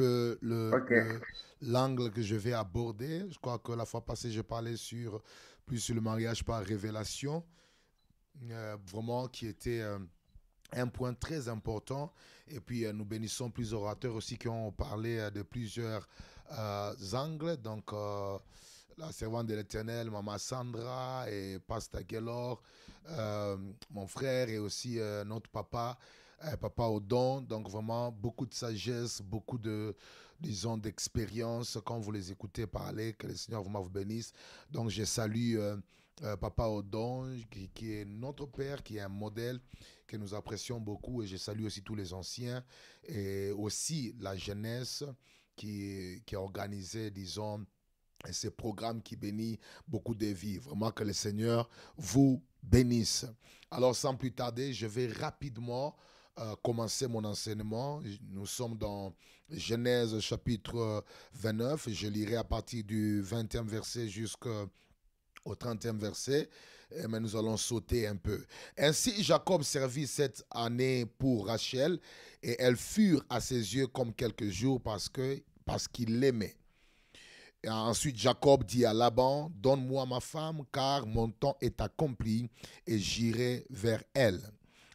le l'angle que je vais aborder. Je crois que la fois passée, je parlais sur, plus sur le mariage par révélation, euh, vraiment qui était euh, un point très important. Et puis, euh, nous bénissons plusieurs orateurs aussi qui ont parlé de plusieurs angles. Donc, la servante de l'Éternel, Maman Sandra et Pasteur Gellor, mon frère et aussi notre papa. Eh, papa Odon, donc vraiment beaucoup de sagesse, beaucoup de, disons, d'expérience quand vous les écoutez parler, que le Seigneur vraiment vous bénisse. Donc je salue euh, euh, papa Odon, qui, qui est notre père, qui est un modèle que nous apprécions beaucoup, et je salue aussi tous les anciens, et aussi la jeunesse qui, qui organisé, disons, ces programmes qui bénit beaucoup de vies. Vraiment que le Seigneur vous bénisse. Alors sans plus tarder, je vais rapidement commencer mon enseignement. Nous sommes dans Genèse chapitre 29. Euh, Je lirai à partir du 20e verset jusqu'au 30e verset. Eh, mais nous allons sauter un peu. Ainsi, Jacob servit cette année pour Rachel et elles furent à ses yeux comme quelques jours parce que parce qu'il l'aimait. ensuite, Jacob dit à Laban, Donne-moi ma femme, car mon temps est accompli, et j'irai vers elle.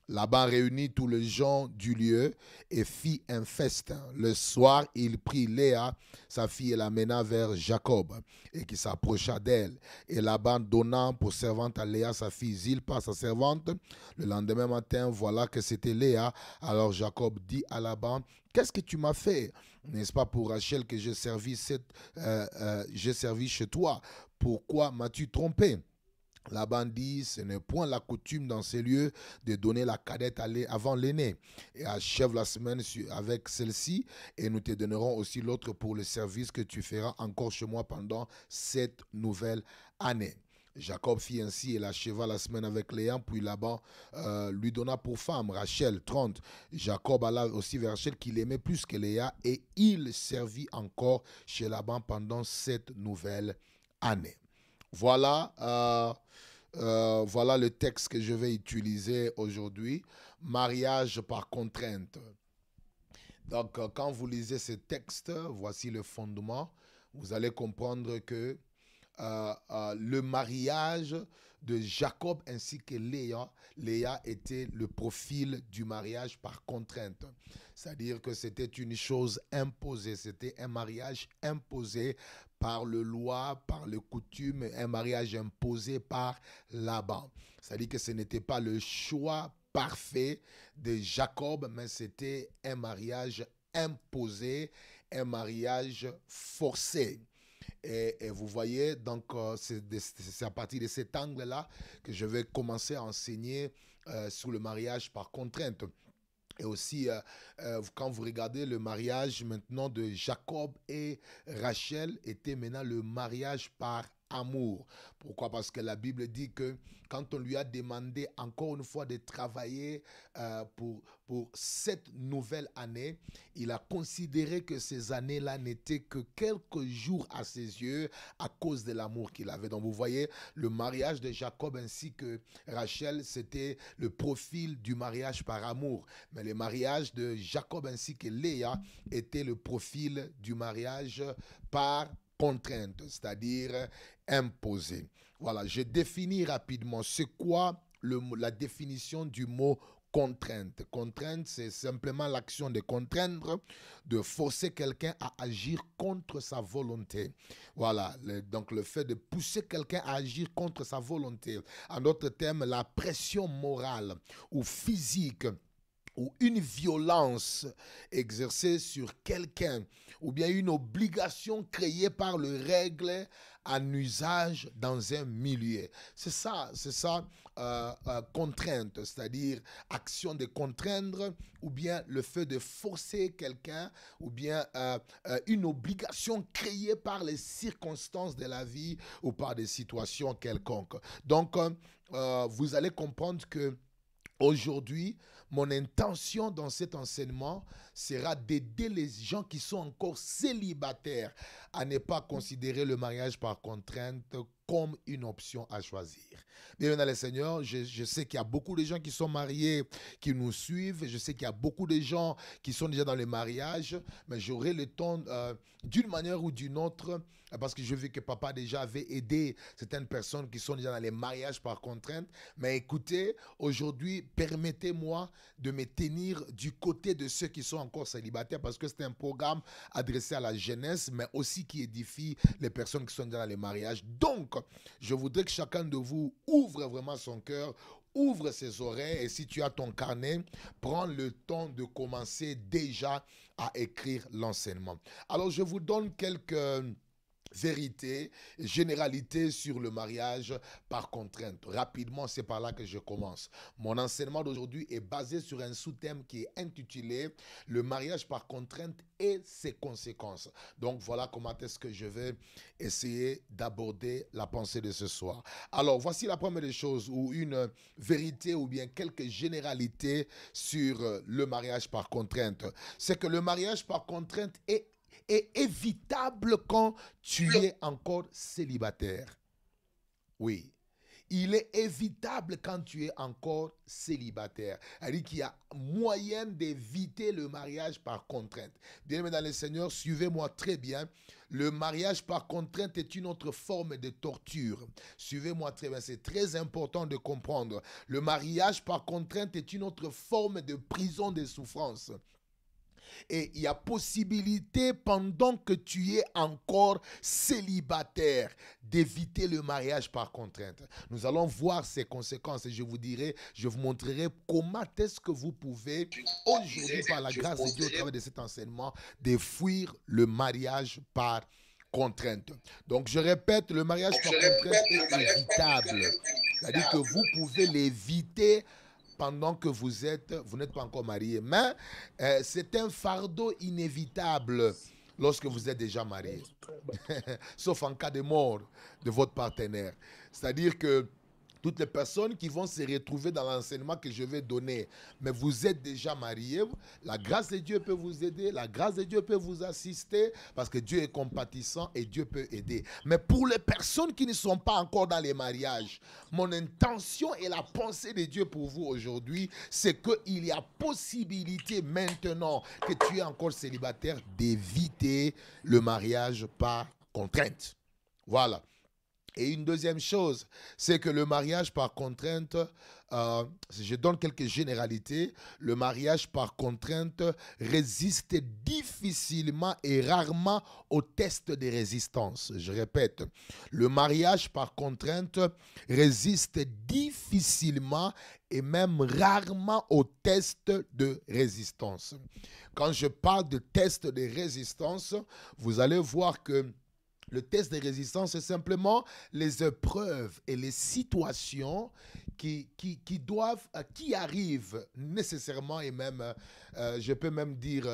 Laban réunit tous les gens du lieu et fit un festin. Le soir, il prit Léa, sa fille, et l'amena vers Jacob, et qui s'approcha d'elle. Et Laban donna pour servante à Léa, sa fille Zilpa, sa servante. Le lendemain matin, voilà que c'était Léa. Alors Jacob dit à Laban, Qu'est-ce que tu m'as fait N'est-ce pas pour Rachel que j'ai servi, cette, euh, euh, servi chez toi Pourquoi m'as-tu trompé Laban dit ce n'est point la coutume dans ces lieux de donner la cadette avant l'aîné. Et achève la semaine avec celle-ci et nous te donnerons aussi l'autre pour le service que tu feras encore chez moi pendant cette nouvelle année. Jacob fit ainsi et l'acheva la semaine avec Léa, puis Laban euh, lui donna pour femme Rachel, 30. Jacob alla aussi vers Rachel qu'il aimait plus que Léa, et il servit encore chez Laban pendant cette nouvelle année. Voilà, euh, euh, voilà le texte que je vais utiliser aujourd'hui. Mariage par contrainte. Donc, euh, quand vous lisez ce texte, voici le fondement. Vous allez comprendre que le mariage de Jacob ainsi que Léa. Léa était le profil du mariage par contrainte. C'est-à-dire que c'était une chose imposée, c'était un mariage imposé par le loi, par le coutume, un mariage imposé par Laban. C'est-à-dire que ce n'était pas le choix parfait de Jacob, mais c'était un mariage imposé, un mariage forcé. Et, vous voyez, donc euh, c'est à partir de cet angle-là que je vais commencer à enseigner euh, sur le mariage par contrainte. Et aussi, euh, euh, quand vous regardez le mariage maintenant de Jacob et Rachel, était maintenant le mariage par amour. Pourquoi Parce que la Bible dit que quand on lui a demandé encore une fois de travailler euh, pour, pour cette nouvelle année, il a considéré que ces années-là n'étaient que quelques jours à ses yeux à cause de l'amour qu'il avait. Donc vous voyez, le mariage de Jacob ainsi que Rachel, c'était le profil du mariage par amour. Mais le mariage de Jacob ainsi que Léa était le profil du mariage par contrainte, c'est-à-dire imposer. Voilà, je définis rapidement c'est quoi le, la définition du mot contrainte. Contrainte, c'est simplement l'action de contraindre, de forcer quelqu'un à agir contre sa volonté. Voilà, donc le fait de pousser quelqu'un à agir contre sa volonté. En d'autres termes, la pression morale ou physique ou une violence exercée sur quelqu'un, ou bien une obligation créée par le règle en usage dans un milieu. C'est ça, c'est ça, euh, euh, contrainte, c'est-à-dire action de contraindre, ou bien le fait de forcer quelqu'un, ou bien euh, une obligation créée par les circonstances de la vie ou par des situations quelconques. Donc, vous allez comprendre que aujourd'hui, mon intention dans cet enseignement sera d'aider les gens qui sont encore célibataires à ne pas considérer le mariage par contrainte comme une option à choisir. Bienvenue dans le Seigneur, je, je sais qu'il y a beaucoup de gens qui sont mariés, qui nous suivent, je sais qu'il y a beaucoup de gens qui sont déjà dans le mariage, mais j'aurai le temps euh, d'une manière ou d'une autre ah, parce que je vu que papa déjà avait aidé certaines personnes qui sont déjà dans les mariages par contrainte. Mais écoutez, aujourd'hui, permettez-moi de me tenir du côté de ceux qui sont encore célibataires parce que c'est un programme adressé à la jeunesse, mais aussi qui édifie les personnes qui sont déjà dans les mariages. Donc, je voudrais que chacun de vous ouvre vraiment son cœur, ouvre ses oreilles et si tu as ton carnet, prends le temps de commencer déjà à écrire l'enseignement. Alors, je vous donne quelques vérité, généralité sur le mariage par contrainte. Rapidement, c'est par là que je commence. Mon enseignement d'aujourd'hui est basé sur un sous-thème qui est intitulé Le mariage par contrainte et ses conséquences. Donc voilà comment est-ce que je vais essayer d'aborder la pensée de ce soir. Alors voici la première des choses ou une vérité ou bien quelques généralités sur le mariage par contrainte. C'est que le mariage par contrainte est est évitable quand tu es encore célibataire. Oui. Il est évitable quand tu es encore célibataire. Elle dit qu'il y a moyen d'éviter le mariage par contrainte. Bien mesdames dans le suivez-moi très bien. Le mariage par contrainte est une autre forme de torture. Suivez-moi très bien, c'est très important de comprendre. Le mariage par contrainte est une autre forme de prison de souffrance et il y a possibilité pendant que tu es encore célibataire d'éviter le mariage par contrainte. Nous allons voir ses conséquences et je vous dirai, je vous montrerai comment est-ce que vous pouvez aujourd'hui par la grâce de Dieu au travers de cet enseignement de fuir le mariage par contrainte. Donc je répète, le mariage par contrainte est évitable. C'est-à-dire que vous pouvez l'éviter pendant que vous êtes, vous n'êtes pas encore marié. Mais euh, c'est un fardeau inévitable lorsque vous êtes déjà marié, sauf en cas de mort de votre partenaire. C'est-à-dire que toutes les personnes qui vont se retrouver dans l'enseignement que je vais donner. Mais vous êtes déjà mariés, la grâce de Dieu peut vous aider, la grâce de Dieu peut vous assister, parce que Dieu est compatissant et Dieu peut aider. Mais pour les personnes qui ne sont pas encore dans les mariages, mon intention et la pensée de Dieu pour vous aujourd'hui, c'est qu'il y a possibilité maintenant que tu es encore célibataire d'éviter le mariage par contrainte. Voilà. Et une deuxième chose, c'est que le mariage par contrainte, euh, je donne quelques généralités, le mariage par contrainte résiste difficilement et rarement au test de résistance. Je répète, le mariage par contrainte résiste difficilement et même rarement au test de résistance. Quand je parle de test de résistance, vous allez voir que le test de résistance, c'est simplement les épreuves et les situations qui, qui, doivent, euh, qui arrivent nécessairement et même, euh, euh, je peux même dire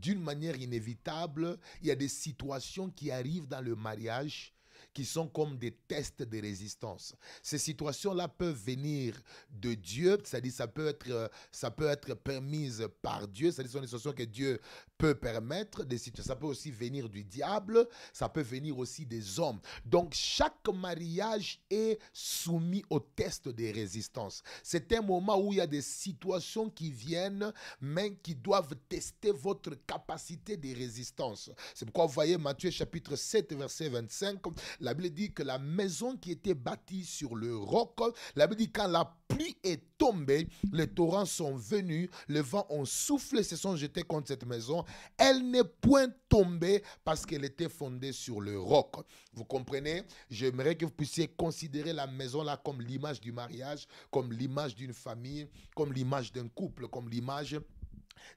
d'une manière inévitable, il y a des situations qui arrivent dans le mariage qui sont comme des tests de résistance. Ces situations-là peuvent venir de Dieu, c'est-à-dire ça peut être ça peut être permise par Dieu, c'est-à-dire sont des situations que Dieu peut permettre des situations. Ça peut aussi venir du diable, ça peut venir aussi des hommes. Donc chaque mariage est soumis au test des résistances. C'est un moment où il y a des situations qui viennent, mais qui doivent tester votre capacité de résistance. C'est pourquoi vous voyez Matthieu chapitre 7, verset 25, la Bible dit que la maison qui était bâtie sur le roc, la Bible dit quand la pluie est tombée, les torrents sont venus, le vent ont soufflé, se sont jetés contre cette maison. Elle n'est point tombée parce qu'elle était fondée sur le roc. Vous comprenez J'aimerais que vous puissiez considérer la maison là comme l'image du mariage, comme l'image d'une famille, comme l'image d'un couple, comme l'image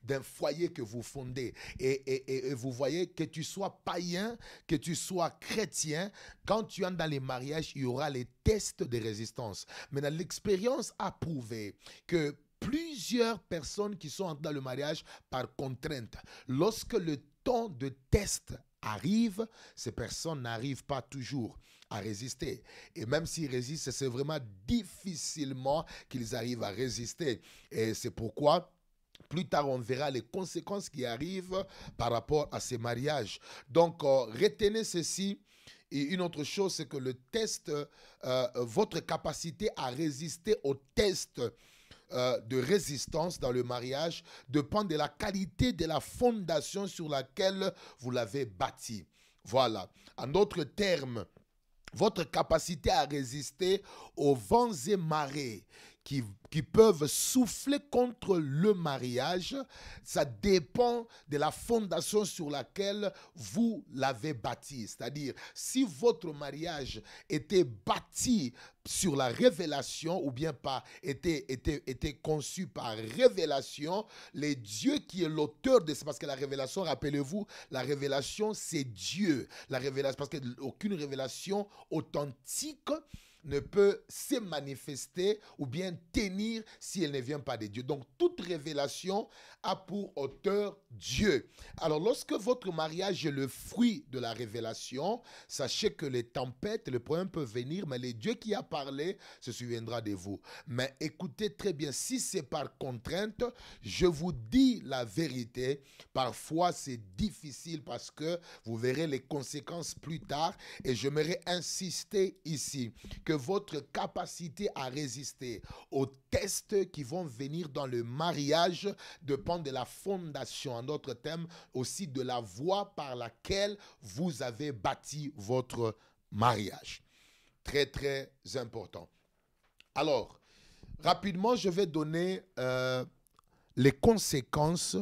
d'un foyer que vous fondez. Et, vous voyez, que tu sois païen, que tu sois chrétien, quand tu entres dans les mariages, il y aura les tests de résistance. mais l'expérience a prouvé que plusieurs personnes qui sont entrées dans le mariage par contrainte, lorsque le temps de test arrive, ces personnes n'arrivent pas toujours à résister. Et même s'ils résistent, c'est vraiment difficilement qu'ils arrivent à résister. Et c'est pourquoi plus tard, on verra les conséquences qui arrivent par rapport à ces mariages. Donc, euh, retenez ceci. Et une autre chose, c'est que le test, euh, votre capacité à résister au test euh, de résistance dans le mariage dépend de la qualité de la fondation sur laquelle vous l'avez bâti. Voilà. En d'autres termes, votre capacité à résister aux vents et marées qui, peuvent souffler contre le mariage. Ça dépend de la fondation sur laquelle vous l'avez bâti. C'est-à-dire, si votre mariage était bâti sur la révélation ou bien pas, était, était, était conçu par révélation, les dieux qui est l'auteur de ça, parce que la révélation, rappelez-vous, la révélation, c'est Dieu. La révélation, parce qu'aucune révélation authentique ne peut se manifester ou bien tenir si elle ne vient pas de Dieu. Donc toute révélation a pour auteur Dieu. Alors lorsque votre mariage est le fruit de la révélation, sachez que les tempêtes, le problèmes peuvent venir, mais le Dieu qui a parlé se souviendra de vous. Mais écoutez très bien, si c'est par contrainte, je vous dis la vérité, parfois c'est difficile parce que vous verrez les conséquences plus tard et j'aimerais insister ici que votre capacité à résister aux tests qui vont venir dans le mariage dépend de la fondation, en d'autres termes, aussi de la voie par laquelle vous avez bâti votre mariage. Très, très important. Alors, rapidement, je vais donner euh, les conséquences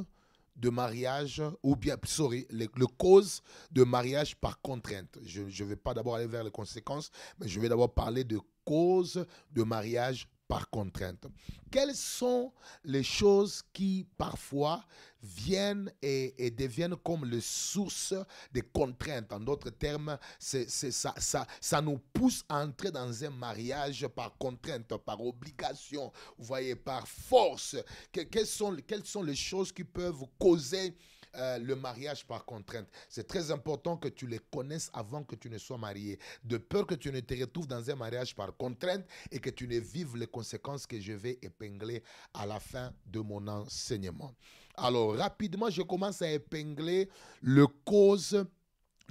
de mariage, ou bien, sorry, les le cause de mariage par contrainte. Je ne vais pas d'abord aller vers les conséquences, mais je vais d'abord parler de cause de mariage par contrainte. Quelles sont les choses qui parfois viennent et, deviennent comme les sources des contraintes En d'autres termes, c'est, ça, ça, ça nous pousse à entrer dans un mariage par contrainte, par obligation, vous voyez, par force. quelles, sont, quelles sont les choses qui peuvent causer euh, le mariage par contrainte. C'est très important que tu les connaisses avant que tu ne sois marié, de peur que tu ne te retrouves dans un mariage par contrainte et que tu ne vives les conséquences que je vais épingler à la fin de mon enseignement. Alors, rapidement, je commence à épingler le cause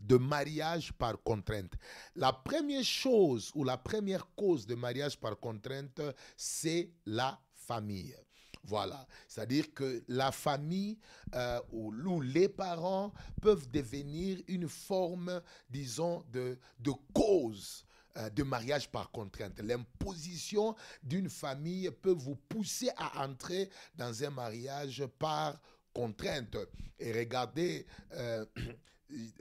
de mariage par contrainte. La première chose ou la première cause de mariage par contrainte, c'est la famille. Voilà, c'est-à-dire que la famille euh, ou, les parents peuvent devenir une forme, disons, de, de cause euh, de mariage par contrainte. L'imposition d'une famille peut vous pousser à entrer dans un mariage par contrainte. Et regardez... Euh,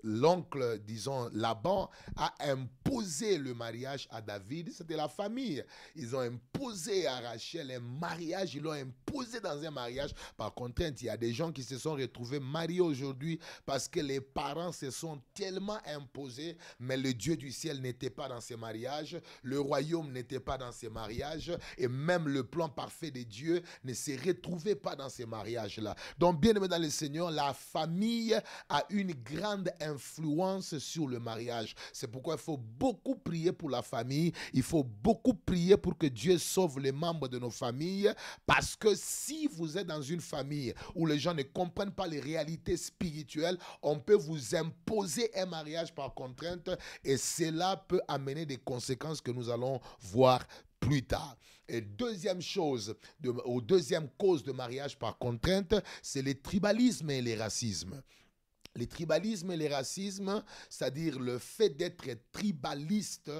l'oncle, disons, Laban, a imposé le mariage à David. C'était la famille. Ils ont imposé à Rachel un mariage. Ils l'ont imposé dans un mariage par contrainte. Il y a des gens qui se sont retrouvés mariés aujourd'hui parce que les parents se sont tellement imposés, mais le Dieu du ciel n'était pas dans ces mariages. Le royaume n'était pas dans ces mariages. Et même le plan parfait de Dieu ne s'est retrouvé pas dans ces mariages-là. Donc, bien aimé dans le Seigneur, la famille a une grande influence sur le mariage. C'est pourquoi il faut beaucoup prier pour la famille. Il faut beaucoup prier pour que Dieu sauve les membres de nos familles. Parce que si vous êtes dans une famille où les gens ne comprennent pas les réalités spirituelles, on peut vous imposer un mariage par contrainte et cela peut amener des conséquences que nous allons voir plus tard. Et deuxième chose, de, ou deuxième cause de mariage par contrainte, c'est les tribalismes et les racismes les tribalismes et les racismes, c'est-à-dire le fait d'être tribaliste,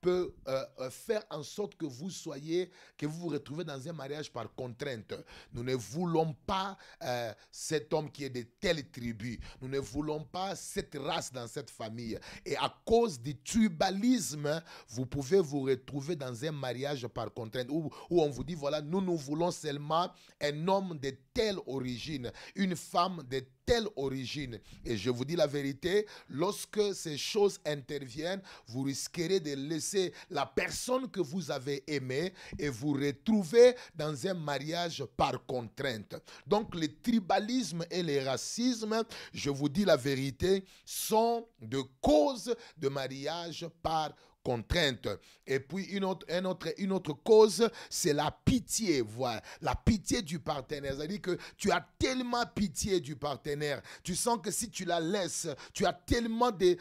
peut euh, euh, faire en sorte que vous soyez, que vous vous retrouvez dans un mariage par contrainte. Nous ne voulons pas euh, cet homme qui est de telle tribu. Nous ne voulons pas cette race dans cette famille. Et à cause du tribalisme, vous pouvez vous retrouver dans un mariage par contrainte où, où on vous dit, voilà, nous, nous voulons seulement un homme de telle origine, une femme de telle origine. Et je vous dis la vérité, lorsque ces choses interviennent, vous risquerez de laisser la personne que vous avez aimée et vous retrouver dans un mariage par contrainte. Donc le tribalisme et le racisme, je vous dis la vérité, sont de causes de mariage par contrainte contrainte. Et puis une autre, une autre, une autre cause, c'est la pitié, voilà. La pitié du partenaire. C'est-à-dire que tu as tellement pitié du partenaire. Tu sens que si tu la laisses, tu as tellement de...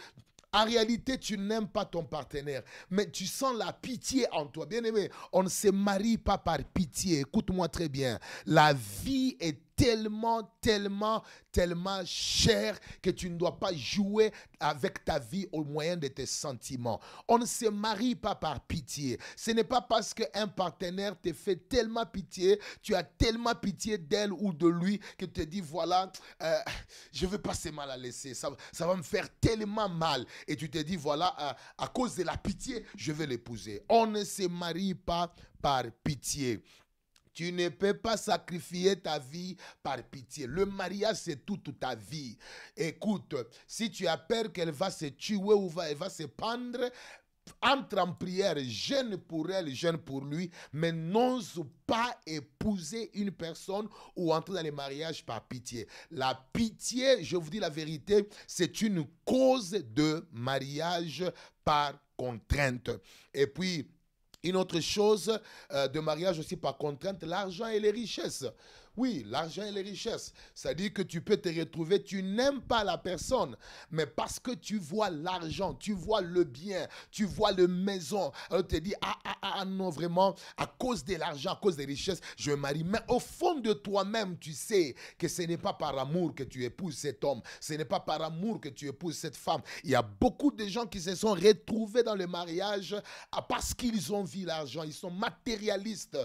En réalité, tu n'aimes pas ton partenaire, mais tu sens la pitié en toi. Bien aimé, on ne se marie pas par pitié. Écoute-moi très bien. La vie est tellement, tellement, tellement cher que tu ne dois pas jouer avec ta vie au moyen de tes sentiments. On ne se marie pas par pitié. Ce n'est pas parce qu'un partenaire te fait tellement pitié, tu as tellement pitié d'elle ou de lui que tu te dis, voilà, euh, je ne veux pas ce mal à laisser, ça, va me faire tellement mal. Et tu te dis, voilà, euh, à cause de la pitié, je vais l'épouser. On ne se marie pas par pitié. Tu ne peux pas sacrifier ta vie par pitié. Le mariage, c'est toute ta vie. Écoute, si tu as peur qu'elle va se tuer ou va, va se pendre, entre en prière, jeune pour elle, jeune pour lui, mais n'ose pas épouser une personne ou entrer dans les mariages par pitié. La pitié, je vous dis la vérité, c'est une cause de mariage par contrainte. Et puis, une autre chose euh, de mariage aussi par contrainte, l'argent et les richesses. Oui, l'argent et les richesses. C'est-à-dire que tu peux te retrouver, tu n'aimes pas la personne, mais parce que tu vois l'argent, tu vois le bien, tu vois le maison, alors te dit, ah, ah, ah, ah, non, vraiment, à cause de l'argent, à cause des richesses, je me marie. Mais au fond de toi-même, tu sais que ce n'est pas par amour que tu épouses cet homme, ce n'est pas par amour que tu épouses cette femme. Il y a beaucoup de gens qui se sont retrouvés dans le mariage ah, parce qu'ils ont vu l'argent, ils sont matérialistes.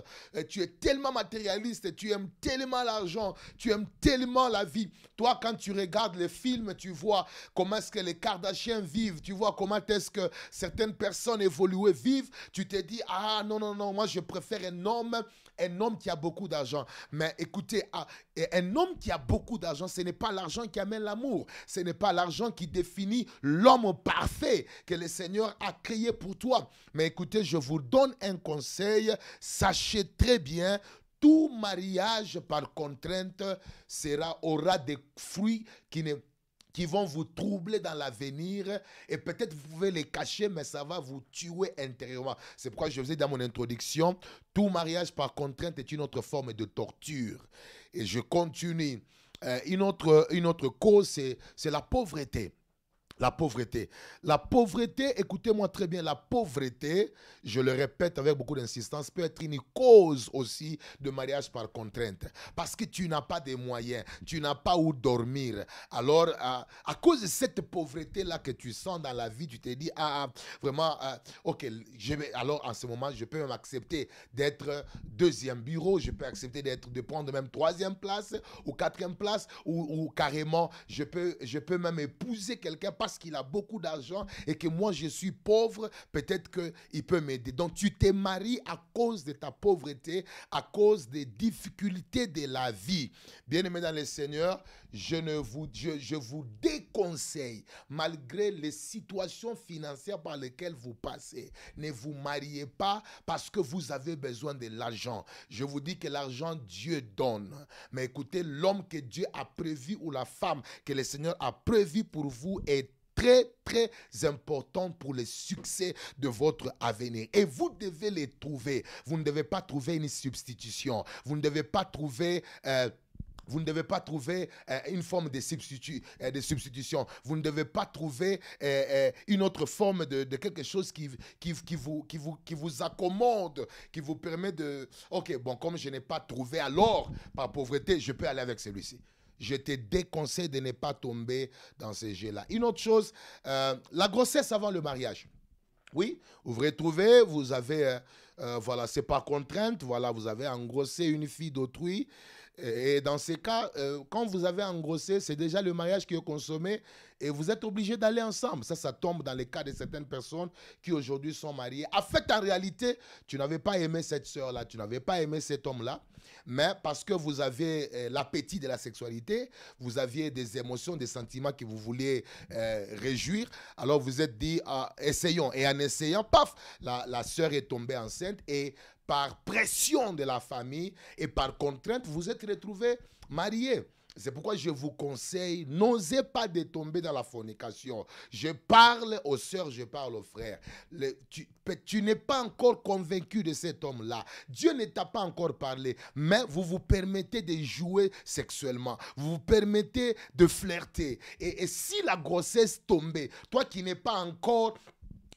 Tu es tellement matérialiste, tu aimes tellement tellement l'argent, tu aimes tellement la vie. Toi, quand tu regardes les films, tu vois comment est-ce que les Kardashians vivent, tu vois comment est-ce que certaines personnes évoluées vivent, tu te dis, ah non, non, non, moi je préfère un homme, un homme qui a beaucoup d'argent. Mais écoutez, ah, un homme qui a beaucoup d'argent, ce n'est pas l'argent qui amène l'amour, ce n'est pas l'argent qui définit l'homme parfait que le Seigneur a créé pour toi. Mais écoutez, je vous donne un conseil, sachez très bien tout mariage par contrainte sera, aura des fruits qui ne qui vont vous troubler dans l'avenir et peut-être vous pouvez les cacher, mais ça va vous tuer intérieurement. C'est pourquoi je vous ai dans mon introduction, tout mariage par contrainte est une autre forme de torture. Et je continue. Euh, une, autre, une autre cause, c'est la pauvreté. La pauvreté. La pauvreté, écoutez-moi très bien, la pauvreté, je le répète avec beaucoup d'insistance, peut être une cause aussi de mariage par contrainte. Parce que tu n'as pas des moyens, tu n'as pas où dormir. Alors, à, cause de cette pauvreté-là que tu sens dans la vie, tu te dis, ah, ah, vraiment, ah, ok, je vais, alors en ce moment, je peux même accepter d'être deuxième bureau, je peux accepter d'être, de prendre même troisième place ou quatrième place, ou, carrément, je peux, je peux même épouser quelqu'un qu'il a beaucoup d'argent et que moi je suis pauvre, peut-être qu'il peut, peut m'aider. Donc tu t'es marié à cause de ta pauvreté, à cause des difficultés de la vie. Bien-aimé dans le Seigneur, je, ne vous, je, je vous déconseille, malgré les situations financières par lesquelles vous passez, ne vous mariez pas parce que vous avez besoin de l'argent. Je vous dis que l'argent, Dieu donne. Mais écoutez, l'homme que Dieu a prévu ou la femme que le Seigneur a prévu pour vous est très, très important pour le succès de votre avenir. Et vous devez les trouver. Vous ne devez pas trouver une substitution. Vous ne devez pas trouver... Euh, vous ne devez pas trouver euh, une forme euh, de, substitution. Vous ne devez pas trouver une autre forme de, quelque chose qui, qui, qui, vous, qui, vous, qui vous accommode, qui vous permet de... Ok, bon, comme je n'ai pas trouvé, alors par pauvreté, je peux aller avec celui-ci je te déconseille de ne pas tomber dans ces jeux-là. Une autre chose, euh, la grossesse avant le mariage. Oui, vous vous retrouvez, vous avez, euh, euh, voilà, c'est par contrainte, voilà, vous avez engrossé une fille d'autrui. Et, dans ces cas, quand vous avez engrossé, c'est déjà le mariage qui est consommé et vous êtes obligé d'aller ensemble. Ça, ça tombe dans les cas de certaines personnes qui aujourd'hui sont mariées. En fait, en réalité, tu n'avais pas aimé cette soeur-là, tu n'avais pas aimé cet homme-là mais parce que vous avez euh, l'appétit de la sexualité, vous aviez des émotions, des sentiments que vous voulez euh, réjouir, alors vous êtes dit, ah, essayons. Et en essayant, paf, la, la sœur est tombée enceinte et par pression de la famille et par contrainte, vous êtes retrouvé marié. C'est pourquoi je vous conseille, n'osez pas tomber dans la fornication. Je parle aux sœurs, je parle aux frères. tu, n'es pas encore convaincu de cet homme-là. Dieu ne t'a pas encore parlé, mais vous vous permettez de jouer sexuellement. Vous vous permettez de flirter. Et, et si la grossesse tombait, toi qui n'es pas encore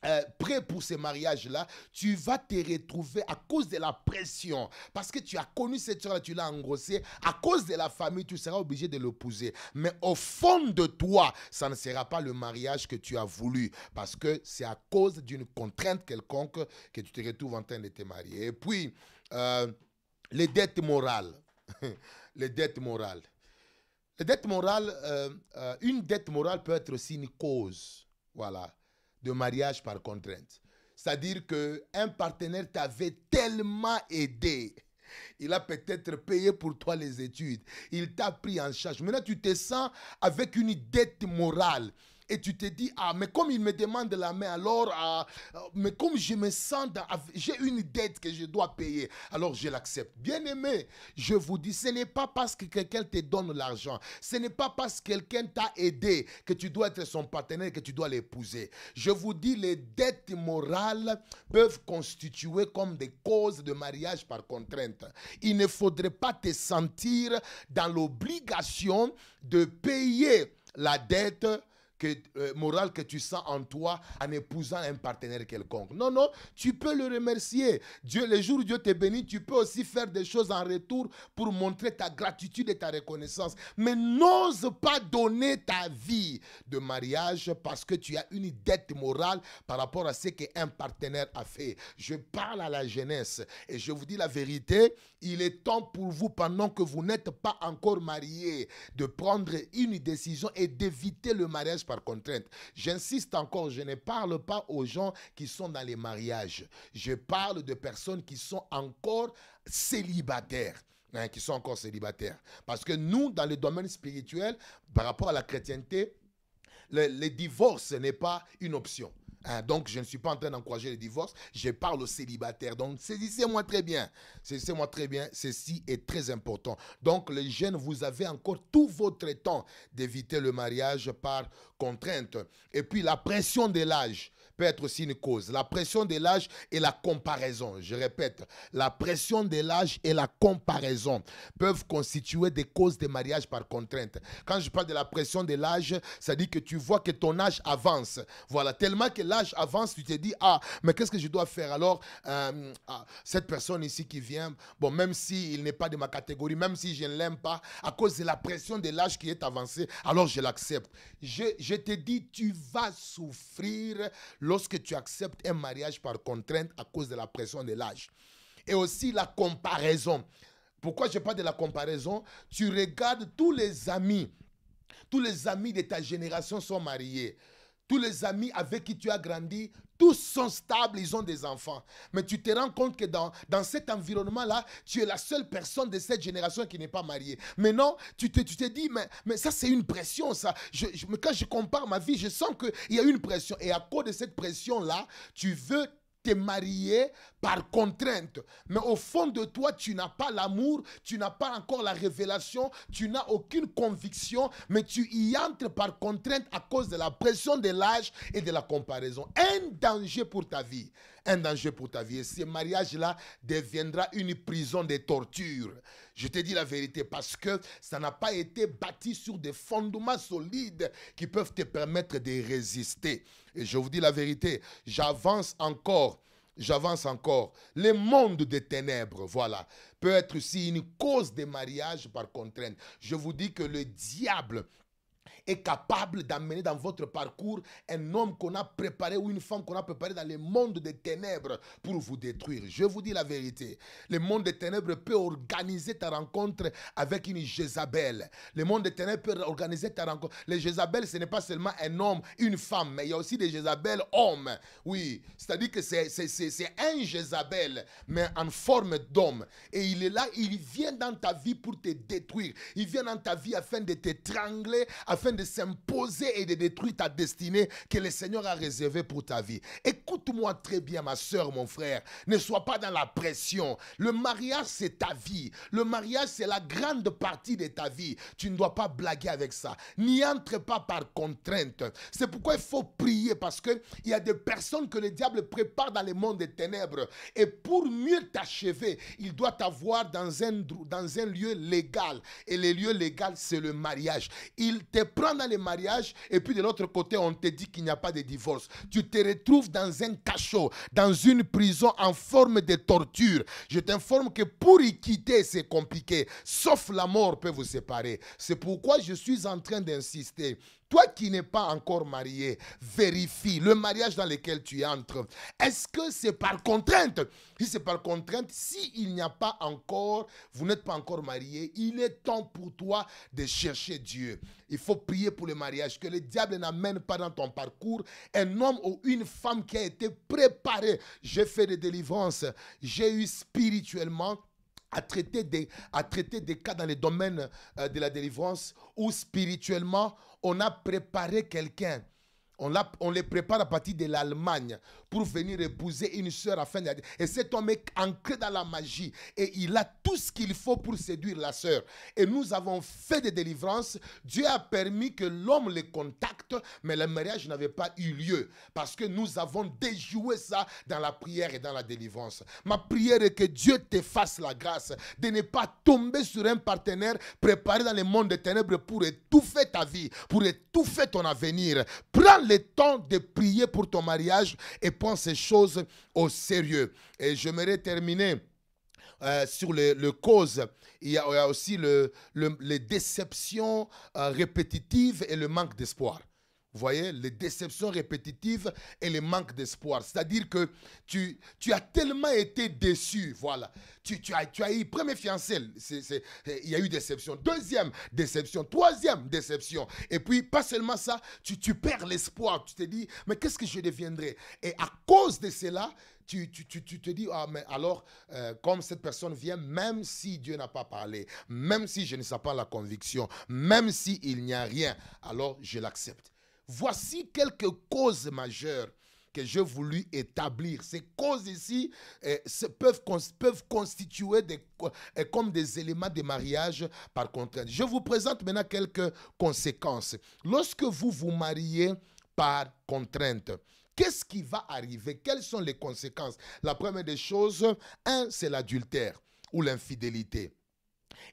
euh, prêt pour ces mariages-là, tu vas te retrouver à cause de la pression. Parce que tu as connu cette chose là tu l'as engrossée. À cause de la famille, tu seras obligé de l'épouser. Mais au fond de toi, ça ne sera pas le mariage que tu as voulu. Parce que c'est à cause d'une contrainte quelconque que tu te retrouves en train de te marier. Et puis, euh, les dettes morales. les dettes morales. Les dettes morales, une dette morale peut être aussi une cause. Voilà de mariage par contrainte. C'est-à-dire qu'un partenaire t'avait tellement aidé. Il a peut-être payé pour toi les études. Il t'a pris en charge. Maintenant, tu te sens avec une dette morale et tu te dis, ah, mais comme il me demande la main, alors, ah, euh, mais comme je me sens, j'ai une dette que je dois payer, alors je l'accepte. Bien aimé, je vous dis, ce n'est pas parce que quelqu'un te donne l'argent, ce n'est pas parce que quelqu'un t'a aidé que tu dois être son partenaire, que tu dois l'épouser. Je vous dis, les dettes morales peuvent constituer comme des causes de mariage par contrainte. Il ne faudrait pas te sentir dans l'obligation de payer la dette que, euh, morale que tu sens en toi en épousant un partenaire quelconque. Non, non, tu peux le remercier. Dieu, Les jours où Dieu te béni... tu peux aussi faire des choses en retour pour montrer ta gratitude et ta reconnaissance. Mais n'ose pas donner ta vie de mariage parce que tu as une dette morale par rapport à ce qu'un partenaire a fait. Je parle à la jeunesse et je vous dis la vérité, il est temps pour vous, pendant que vous n'êtes pas encore marié, de prendre une décision et d'éviter le mariage contrainte. J'insiste encore, je ne parle pas aux gens qui sont dans les mariages. Je parle de personnes qui sont encore célibataires. Hein, qui sont encore célibataires. Parce que nous, dans le domaine spirituel, par rapport à la chrétienté, le divorce n'est pas une option. Ah, donc, je ne suis pas en train d'encourager le divorce, je parle aux célibataires. Donc, saisissez-moi très bien. Saisissez-moi très bien, ceci est très important. Donc, les jeunes, vous avez encore tout votre temps d'éviter le mariage par contrainte. Et puis, la pression de l'âge peut être aussi une cause. La pression de l'âge et la comparaison, je répète, la pression de l'âge et la comparaison peuvent constituer des causes de mariage par contrainte. Quand je parle de la pression de l'âge, ça dit que tu vois que ton âge avance. Voilà, tellement que l'âge avance, tu te dis, ah, mais qu'est-ce que je dois faire alors euh, ah, Cette personne ici qui vient, bon, même s'il n'est pas de ma catégorie, même si je ne l'aime pas, à cause de la pression de l'âge qui est avancée, alors je l'accepte. Je, te dis, tu vas souffrir. Le lorsque tu acceptes un mariage par contrainte à cause de la pression de l'âge. Et aussi la comparaison. Pourquoi je parle de la comparaison Tu regardes tous les amis. Tous les amis de ta génération sont mariés tous les amis avec qui tu as grandi, tous sont stables, ils ont des enfants. Mais tu te rends compte que dans, dans cet environnement-là, tu es la seule personne de cette génération qui n'est pas mariée. Mais non, tu te, tu te dis, mais, mais ça c'est une pression, ça. Je, quand je compare ma vie, je sens qu'il y a une pression. Et à cause de cette pression-là, tu veux t'es marié par contrainte. Mais au fond de toi, tu n'as pas l'amour, tu n'as pas encore la révélation, tu n'as aucune conviction, mais tu y entres par contrainte à cause de la pression de l'âge et de la comparaison. Un danger pour ta vie. Un danger pour ta vie. Et ce mariage-là deviendra une prison de torture. Je te dis la vérité parce que ça n'a pas été bâti sur des fondements solides qui peuvent te permettre de résister. Et je vous dis la vérité, j'avance encore. J'avance encore. Le monde des ténèbres, voilà, peut être aussi une cause des mariages par contrainte. Je vous dis que le diable est capable d'amener dans votre parcours un homme qu'on a préparé ou une femme qu'on a préparé dans le monde des ténèbres pour vous détruire. Je vous dis la vérité. Le monde des ténèbres peut organiser ta rencontre avec une Jézabel. Le monde des ténèbres peut organiser ta rencontre. Les Jézabel, ce n'est pas seulement un homme, une femme, mais il y a aussi des Jézabel hommes. Oui, c'est-à-dire que c'est un Jézabel, mais en forme d'homme. Et il est là, il vient dans ta vie pour te détruire. Il vient dans ta vie afin de t'étrangler, afin de de s'imposer et de détruire ta destinée que le Seigneur a réservée pour ta vie. Écoute-moi très bien, ma soeur, mon frère. Ne sois pas dans la pression. Le mariage, c'est ta vie. Le mariage, c'est la grande partie de ta vie. Tu ne dois pas blaguer avec ça. N'y entre pas par contrainte. C'est pourquoi il faut prier parce qu'il y a des personnes que le diable prépare dans les mondes des ténèbres. Et pour mieux t'achever, il doit t'avoir dans un, dans un lieu légal. Et le lieu légal, c'est le mariage. Il te Prends dans les mariages et puis de l'autre côté, on te dit qu'il n'y a pas de divorce. Tu te retrouves dans un cachot, dans une prison en forme de torture. Je t'informe que pour y quitter, c'est compliqué. Sauf la mort peut vous séparer. C'est pourquoi je suis en train d'insister toi qui n'es pas encore marié, vérifie le mariage dans lequel tu entres. Est-ce que c'est par contrainte Si c'est par contrainte, s'il n'y a pas encore, vous n'êtes pas encore marié, il est temps pour toi de chercher Dieu. Il faut prier pour le mariage, que le diable n'amène pas dans ton parcours un homme ou une femme qui a été préparé. J'ai fait des délivrances, j'ai eu spirituellement à traiter des, à traiter des cas dans les domaines euh, de la délivrance ou spirituellement on a préparé quelqu'un on, les prépare à partir de l'Allemagne pour venir épouser une soeur afin de... Et cet homme est ancré dans la magie et il a tout ce qu'il faut pour séduire la soeur. Et nous avons fait des délivrances. Dieu a permis que l'homme les contacte, mais le mariage n'avait pas eu lieu parce que nous avons déjoué ça dans la prière et dans la délivrance. Ma prière est que Dieu te la grâce de ne pas tomber sur un partenaire préparé dans le monde des ténèbres pour étouffer ta vie, pour étouffer ton avenir. Prends c'est temps de prier pour ton mariage et prends ces choses au sérieux. Et j'aimerais terminer. Euh, sur les, le causes. Il y a, aussi le, les déceptions euh, répétitives et le manque d'espoir. Vous voyez, les déceptions répétitives et les manques d'espoir. C'est-à-dire que tu, tu as tellement été déçu, voilà. Tu, tu as, tu as eu, première fiancée, eh, il y a eu déception. Deuxième, déception. Troisième, déception. Et puis, pas seulement ça, tu, tu perds l'espoir. Tu te dis, mais qu'est-ce que je deviendrai Et à cause de cela, tu, tu, tu, te dis, ah, mais alors, euh, comme cette personne vient, même si Dieu n'a pas parlé, même si je ne sais pas la conviction, même s'il il n'y a rien, alors je l'accepte. Voici quelques causes majeures que j'ai voulu établir. Ces causes ici eh, peuvent, constituer des, eh, comme des éléments de mariage par contrainte. Je vous présente maintenant quelques conséquences. Lorsque vous vous mariez par contrainte, qu'est-ce qui va arriver Quelles sont les conséquences La première des choses, un, c'est l'adultère ou l'infidélité.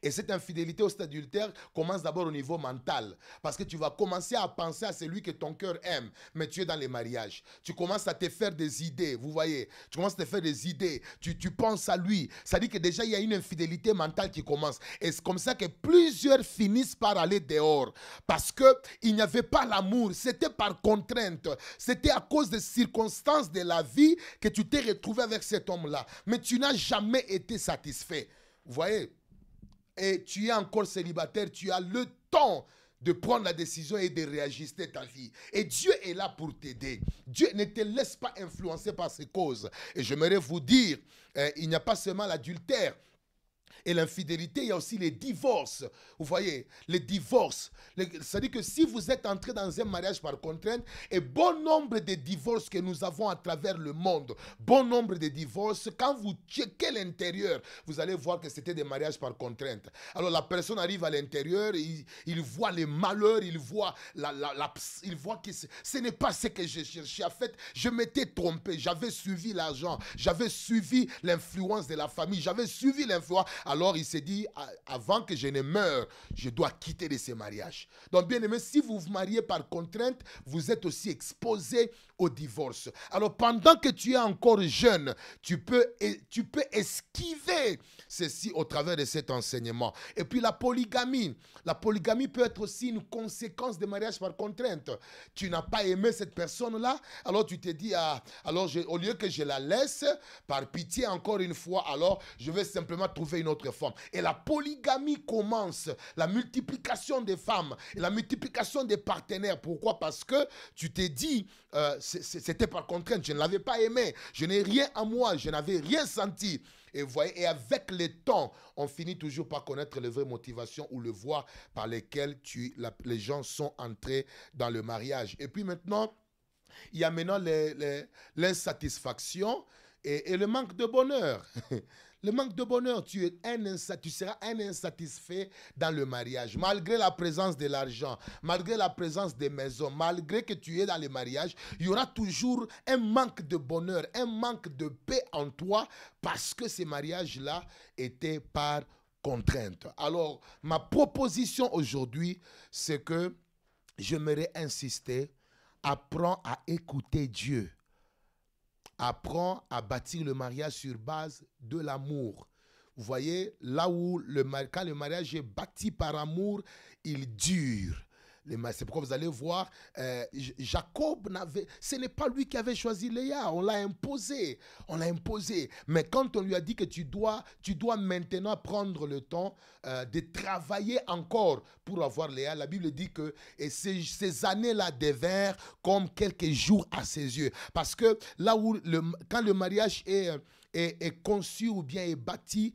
Et cette infidélité au stade adultère commence d'abord au niveau mental. Parce que tu vas commencer à penser à celui que ton cœur aime, mais tu es dans les mariages. Tu commences à te faire des idées, vous voyez. Tu commences à te faire des idées. Tu, tu penses à lui. Ça dit que déjà, il y a une infidélité mentale qui commence. Et c'est comme ça que plusieurs finissent par aller dehors. Parce qu'il n'y avait pas l'amour. C'était par contrainte. C'était à cause des circonstances de la vie que tu t'es retrouvé avec cet homme-là. Mais tu n'as jamais été satisfait. Vous voyez et tu es encore célibataire, tu as le temps de prendre la décision et de réajuster ta vie. Et Dieu est là pour t'aider. Dieu ne te laisse pas influencer par ces causes. Et j'aimerais vous dire, euh, il n'y a pas seulement l'adultère, et l'infidélité, il y a aussi les divorces. Vous voyez, les divorces. C'est-à-dire que si vous êtes entré dans un mariage par contrainte, et bon nombre de divorces que nous avons à travers le monde, bon nombre de divorces, quand vous checkez l'intérieur, vous allez voir que c'était des mariages par contrainte. Alors la personne arrive à l'intérieur, il, voit les malheurs, il voit, la, il voit que ce n'est pas ce que j'ai cherché. En fait, je m'étais trompé, j'avais suivi l'argent, j'avais suivi l'influence de la famille, j'avais suivi l'influence. Alors il s'est dit, avant que je ne meure, je dois quitter de ce mariage. Donc bien aimé, si vous vous mariez par contrainte, vous êtes aussi exposé au divorce. Alors pendant que tu es encore jeune, tu peux, tu peux esquiver ceci au travers de cet enseignement. Et puis la polygamie. La polygamie peut être aussi une conséquence de mariage par contrainte. Tu n'as pas aimé cette personne-là, alors tu te dis, ah, alors au lieu que je la laisse, par pitié encore une fois, alors je vais simplement trouver une autre forme. Et la polygamie commence, la multiplication des femmes, la multiplication des partenaires. Pourquoi Parce que tu t'es dit, euh, c'était par contrainte, je ne l'avais pas aimé, je n'ai rien à moi, je n'avais rien senti. Et voyez, et avec le temps, on finit toujours par connaître les vraies motivations ou le voir par lesquelles tu, les gens sont entrés dans le mariage. Et puis maintenant, il y a maintenant l'insatisfaction les, et, et le manque de bonheur. Le manque de bonheur, tu, es seras un insatisfait dans le mariage. Malgré la présence de l'argent, malgré la présence des maisons, malgré que tu es dans le mariage, il y aura toujours un manque de bonheur, un manque de paix en toi parce que ces mariages-là étaient par contrainte. Alors, ma proposition aujourd'hui, c'est que j'aimerais insister, apprends à écouter Dieu apprend à bâtir le mariage sur base de l'amour. Vous voyez, là où le, le mariage est bâti par amour, il dure. C'est pourquoi vous allez voir, euh, Jacob n'avait, ce n'est pas lui qui avait choisi Léa, on l'a imposé, on l'a imposé. Mais quand on lui a dit que tu dois, tu dois maintenant prendre le temps euh, de travailler encore pour avoir Léa, la Bible dit que et ces, années-là devinrent comme quelques jours à ses yeux. Parce que là où, quand le mariage est... Euh, est, conçu ou bien est bâti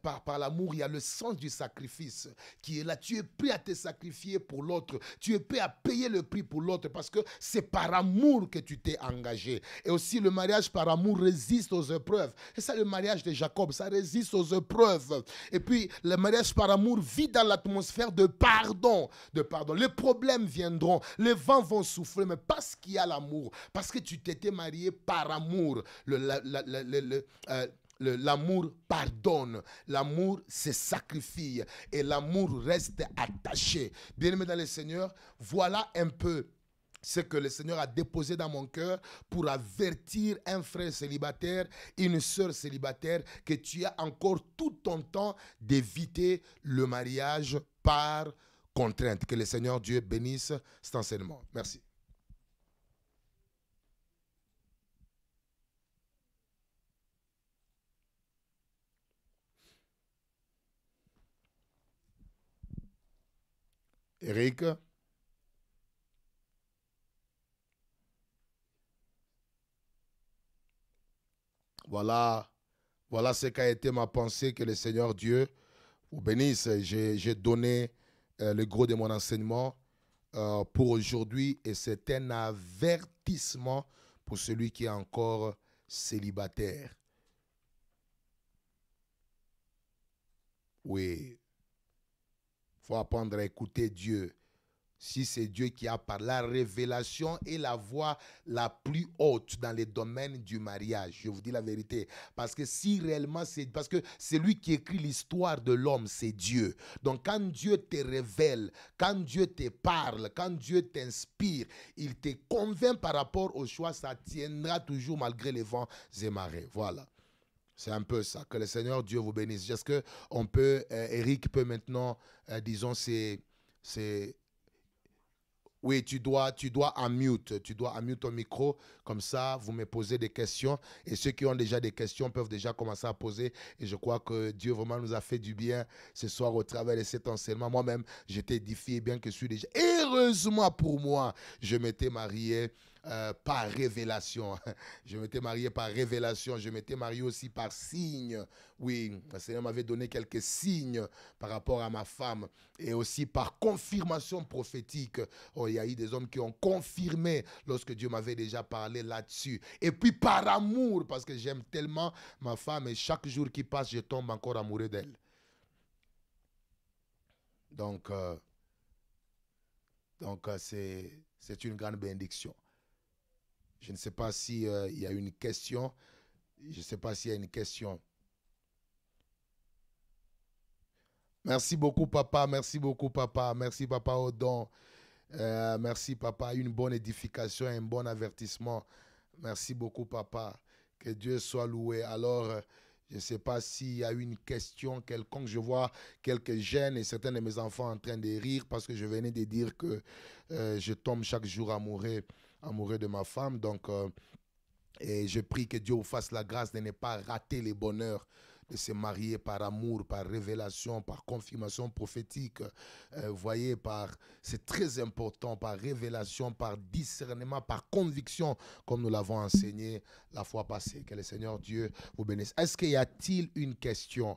par, par, l'amour. Il y a le sens du sacrifice qui est là. Tu es prêt à te sacrifier pour l'autre. Tu es prêt à payer le prix pour l'autre parce que c'est par amour que tu t'es engagé. Et aussi le mariage par amour résiste aux épreuves. C'est ça le mariage de Jacob. Ça résiste aux épreuves. Et puis le mariage par amour vit dans l'atmosphère de pardon. De pardon. Les problèmes viendront. Les vents vont souffler. Mais parce qu'il y a l'amour, parce que tu t'étais marié par amour, le, euh, l'amour pardonne, l'amour se sacrifie et l'amour reste attaché. Bien-aimé dans le Seigneur, voilà un peu ce que le Seigneur a déposé dans mon cœur pour avertir un frère célibataire, une sœur célibataire, que tu as encore tout ton temps d'éviter le mariage par contrainte. Que le Seigneur Dieu bénisse cet enseignement. Merci. Eric Voilà, voilà ce qu'a été ma pensée. Que le Seigneur Dieu vous bénisse. J'ai donné euh, le gros de mon enseignement euh, pour aujourd'hui et c'est un avertissement pour celui qui est encore célibataire. Oui, faut apprendre à écouter Dieu. Si c'est Dieu qui a parlé, la révélation est la voix la plus haute dans les domaines du mariage. Je vous dis la vérité. Parce que si réellement c'est. Parce que c'est lui qui écrit l'histoire de l'homme, c'est Dieu. Donc quand Dieu te révèle, quand Dieu te parle, quand Dieu t'inspire, il te convainc par rapport au choix, ça tiendra toujours malgré les vents et marées. Voilà. C'est un peu ça. Que le Seigneur, Dieu vous bénisse. Est-ce que on peut, euh, Eric peut maintenant, euh, disons, c'est, c'est, oui, tu dois, tu dois tu dois unmute ton micro, comme ça, vous me posez des questions, et ceux qui ont déjà des questions peuvent déjà commencer à poser, et je crois que Dieu vraiment nous a fait du bien ce soir au travers de cet enseignement. Moi-même, j'étais édifié, bien que je suis déjà, heureusement pour moi, je m'étais marié euh, par révélation. Je m'étais marié par révélation. Je m'étais marié aussi par signe. Oui, le Seigneur m'avait donné quelques signes par rapport à ma femme et aussi par confirmation prophétique. Oh, il y a eu des hommes qui ont confirmé lorsque Dieu m'avait déjà parlé là-dessus. Et puis par amour, parce que j'aime tellement ma femme et chaque jour qui passe, je tombe encore amoureux d'elle. Donc, euh, donc euh, c'est une grande bénédiction. Je ne sais pas s'il euh, il y a une question. Je ne sais pas s'il y a une question. Merci beaucoup, papa. Merci beaucoup, papa. Merci, papa Odon. Euh, merci, papa. Une bonne édification, un bon avertissement. Merci beaucoup, papa. Que Dieu soit loué. Alors, euh, je ne sais pas s'il y a une question quelconque. Je vois quelques jeunes et certains de mes enfants en train de rire parce que je venais de dire que euh, je tombe chaque jour amoureux amoureux de ma femme. Donc, euh, et je prie que Dieu vous fasse la grâce de ne pas rater les bonheurs de se marier par amour, par révélation, par confirmation prophétique. Euh, vous voyez, par c'est très important, par révélation, par discernement, par conviction, comme nous l'avons enseigné la fois passée. Que le Seigneur Dieu vous bénisse. Est-ce qu'il y a-t-il une question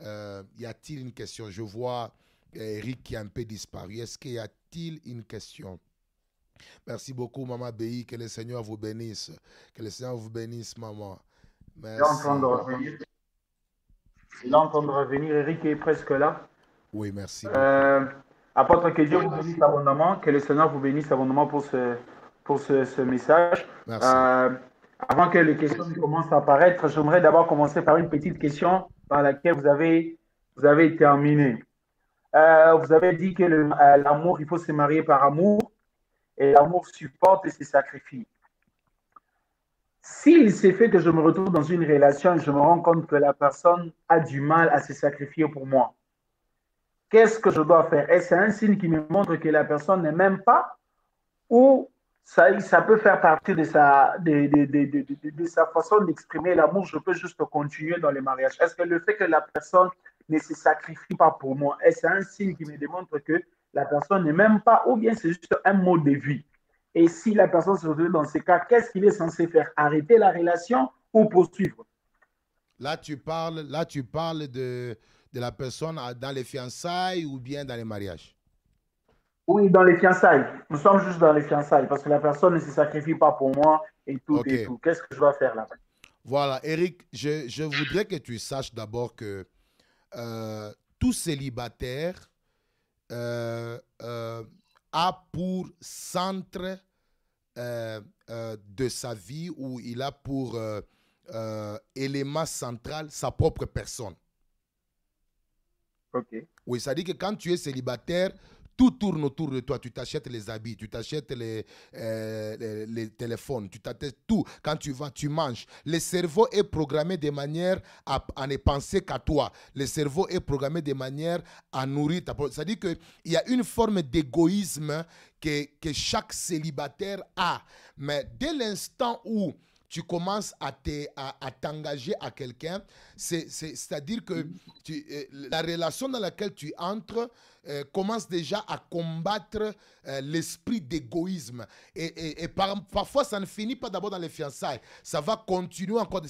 euh, Y a-t-il une question Je vois Eric qui a un peu disparu. Est-ce qu'il y a-t-il une question Merci beaucoup, Maman Béi. Que le Seigneur vous bénisse. Que le Seigneur vous bénisse, Maman. Merci. Il revenir. revenir. Eric est presque là. Oui, merci. Euh, apôtre, que Dieu vous bénisse abondamment. Que le Seigneur vous bénisse abondamment pour ce, pour ce, message. Merci. Euh, avant que les questions commencent à apparaître, j'aimerais d'abord commencer par une petite question par laquelle vous avez, vous avez terminé. Euh, vous avez dit que euh, l'amour, il faut se marier par amour et l'amour supporte et se sacrifie. S'il s'est fait que je me retrouve dans une relation et je me rends compte que la personne a du mal à se sacrifier pour moi, qu'est-ce que je dois faire Est-ce un signe qui me montre que la personne n'est même pas ou ça, ça peut faire partie de sa, de, de, de, de sa façon d'exprimer l'amour Je peux juste continuer dans le mariage. Est-ce que le fait que la personne ne se sacrifie pas pour moi, est-ce un signe qui me démontre que la personne n'est même pas, ou bien c'est juste un mot de vie. Et si la personne se retrouve dans ce cas, qu'est-ce qu'il est censé faire Arrêter la relation ou poursuivre Là, tu parles, là, tu parles de, de la personne dans les fiançailles ou bien dans les mariages Oui, dans les fiançailles. Nous sommes juste dans les fiançailles parce que la personne ne se sacrifie pas pour moi et tout et tout. Qu'est-ce que je dois faire là Voilà, Eric, je, voudrais que tu saches d'abord que euh, tout célibataire euh, euh, a pour centre euh, de sa vie, où il a pour élément central sa propre personne. Ok. Oui, ça dit que quand tu es célibataire, tout tourne autour de toi. Tu t'achètes les habits, tu t'achètes euh, les, les, téléphones, tu t'achètes tout. Quand tu vas, tu manges. Le cerveau est programmé de manière à, ne penser qu'à toi. Le cerveau est programmé de manière à nourrir ta C'est-à-dire qu'il y a une forme d'égoïsme que, que chaque célibataire a. Mais dès l'instant où tu commences à t'engager à, quelqu'un, c'est-à-dire que euh, la relation dans laquelle tu entres euh, commence déjà à combattre euh, l'esprit d'égoïsme. Et, et, par, parfois, ça ne finit pas d'abord dans les fiançailles. Ça va continuer encore.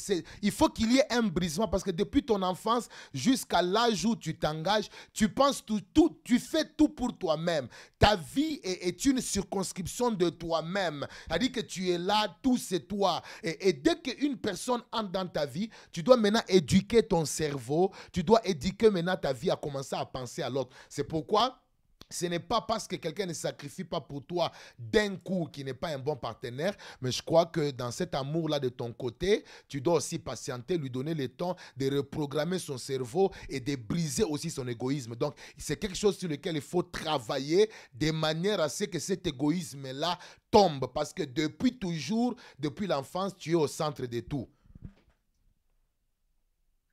Il faut qu'il y ait un brisement parce que depuis ton enfance jusqu'à l'âge où tu t'engages, tu penses tout, tu fais tout pour toi-même. Ta vie est, une circonscription de toi-même. C'est-à-dire que tu es là, tout c'est toi. Et, et dès qu'une personne entre dans ta vie, tu dois maintenant éduquer ton cerveau. Tu dois éduquer maintenant ta vie à commencer à penser à l'autre. C'est pour pourquoi ce n'est pas parce que quelqu'un ne sacrifie pas pour toi d'un coup qui n'est pas un bon partenaire, mais je crois que dans cet amour-là de ton côté, tu dois aussi patienter, lui donner le temps de reprogrammer son cerveau et de briser aussi son égoïsme. Donc, c'est quelque chose sur lequel il faut travailler de manière à ce que cet égoïsme-là tombe, parce que depuis toujours, depuis l'enfance, tu es au centre de tout.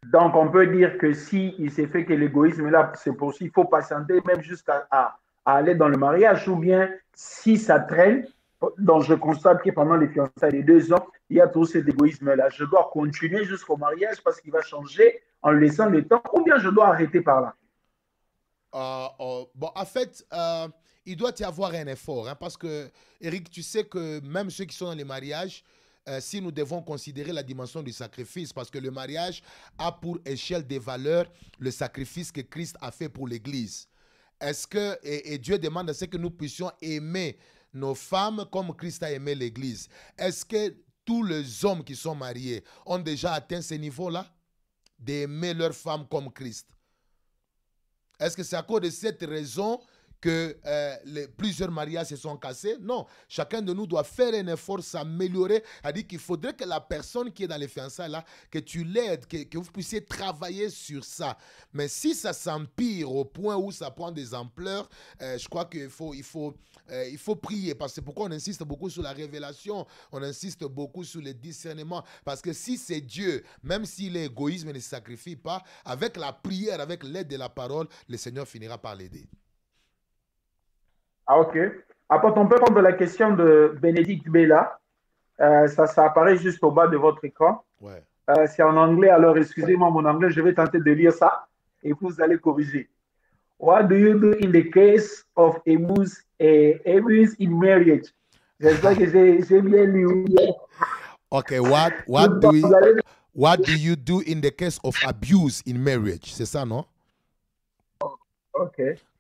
Donc, on peut dire que si il s'est fait que l'égoïsme là c'est possible. il faut patienter même jusqu'à à, aller dans le mariage, ou bien si ça traîne, donc je constate que pendant les fiançailles les deux ans, il y a tout cet égoïsme-là. Je dois continuer jusqu'au mariage parce qu'il va changer en laissant le temps, ou bien je dois arrêter par là. Euh, euh, bon, en fait, euh, il doit y avoir un effort, hein, parce que, Eric, tu sais que même ceux qui sont dans les mariages, euh, si nous devons considérer la dimension du sacrifice, parce que le mariage a pour échelle des valeurs le sacrifice que Christ a fait pour l'Église. Est-ce que, et, Dieu demande à ce que nous puissions aimer nos femmes comme Christ a aimé l'Église. Est-ce que tous les hommes qui sont mariés ont déjà atteint ce niveau-là d'aimer leurs femmes comme Christ Est-ce que c'est à cause de cette raison que euh, les, plusieurs mariages se sont cassés. Non, chacun de nous doit faire un effort, s'améliorer. il qu'il faudrait que la personne qui est dans les fiançailles là, que tu l'aides, que, vous puissiez travailler sur ça. Mais si ça s'empire au point où ça prend des ampleurs, euh, je crois qu'il faut, il faut, euh, il faut prier. Parce que pourquoi on insiste beaucoup sur la révélation, on insiste beaucoup sur le discernement. Parce que si c'est Dieu, même si l'égoïsme ne se sacrifie pas, avec la prière, avec l'aide de la parole, le Seigneur finira par l'aider. Ah, ok. Après, on peut prendre la question de Bénédicte Bella. Euh, ça, ça apparaît juste au bas de votre écran. Euh, c'est en anglais, alors excusez-moi mon anglais, je vais tenter de lire ça et vous allez corriger. What do you do in the case of abuse in marriage? Ok, what do you do in the case of abuse in marriage? C'est ça, non?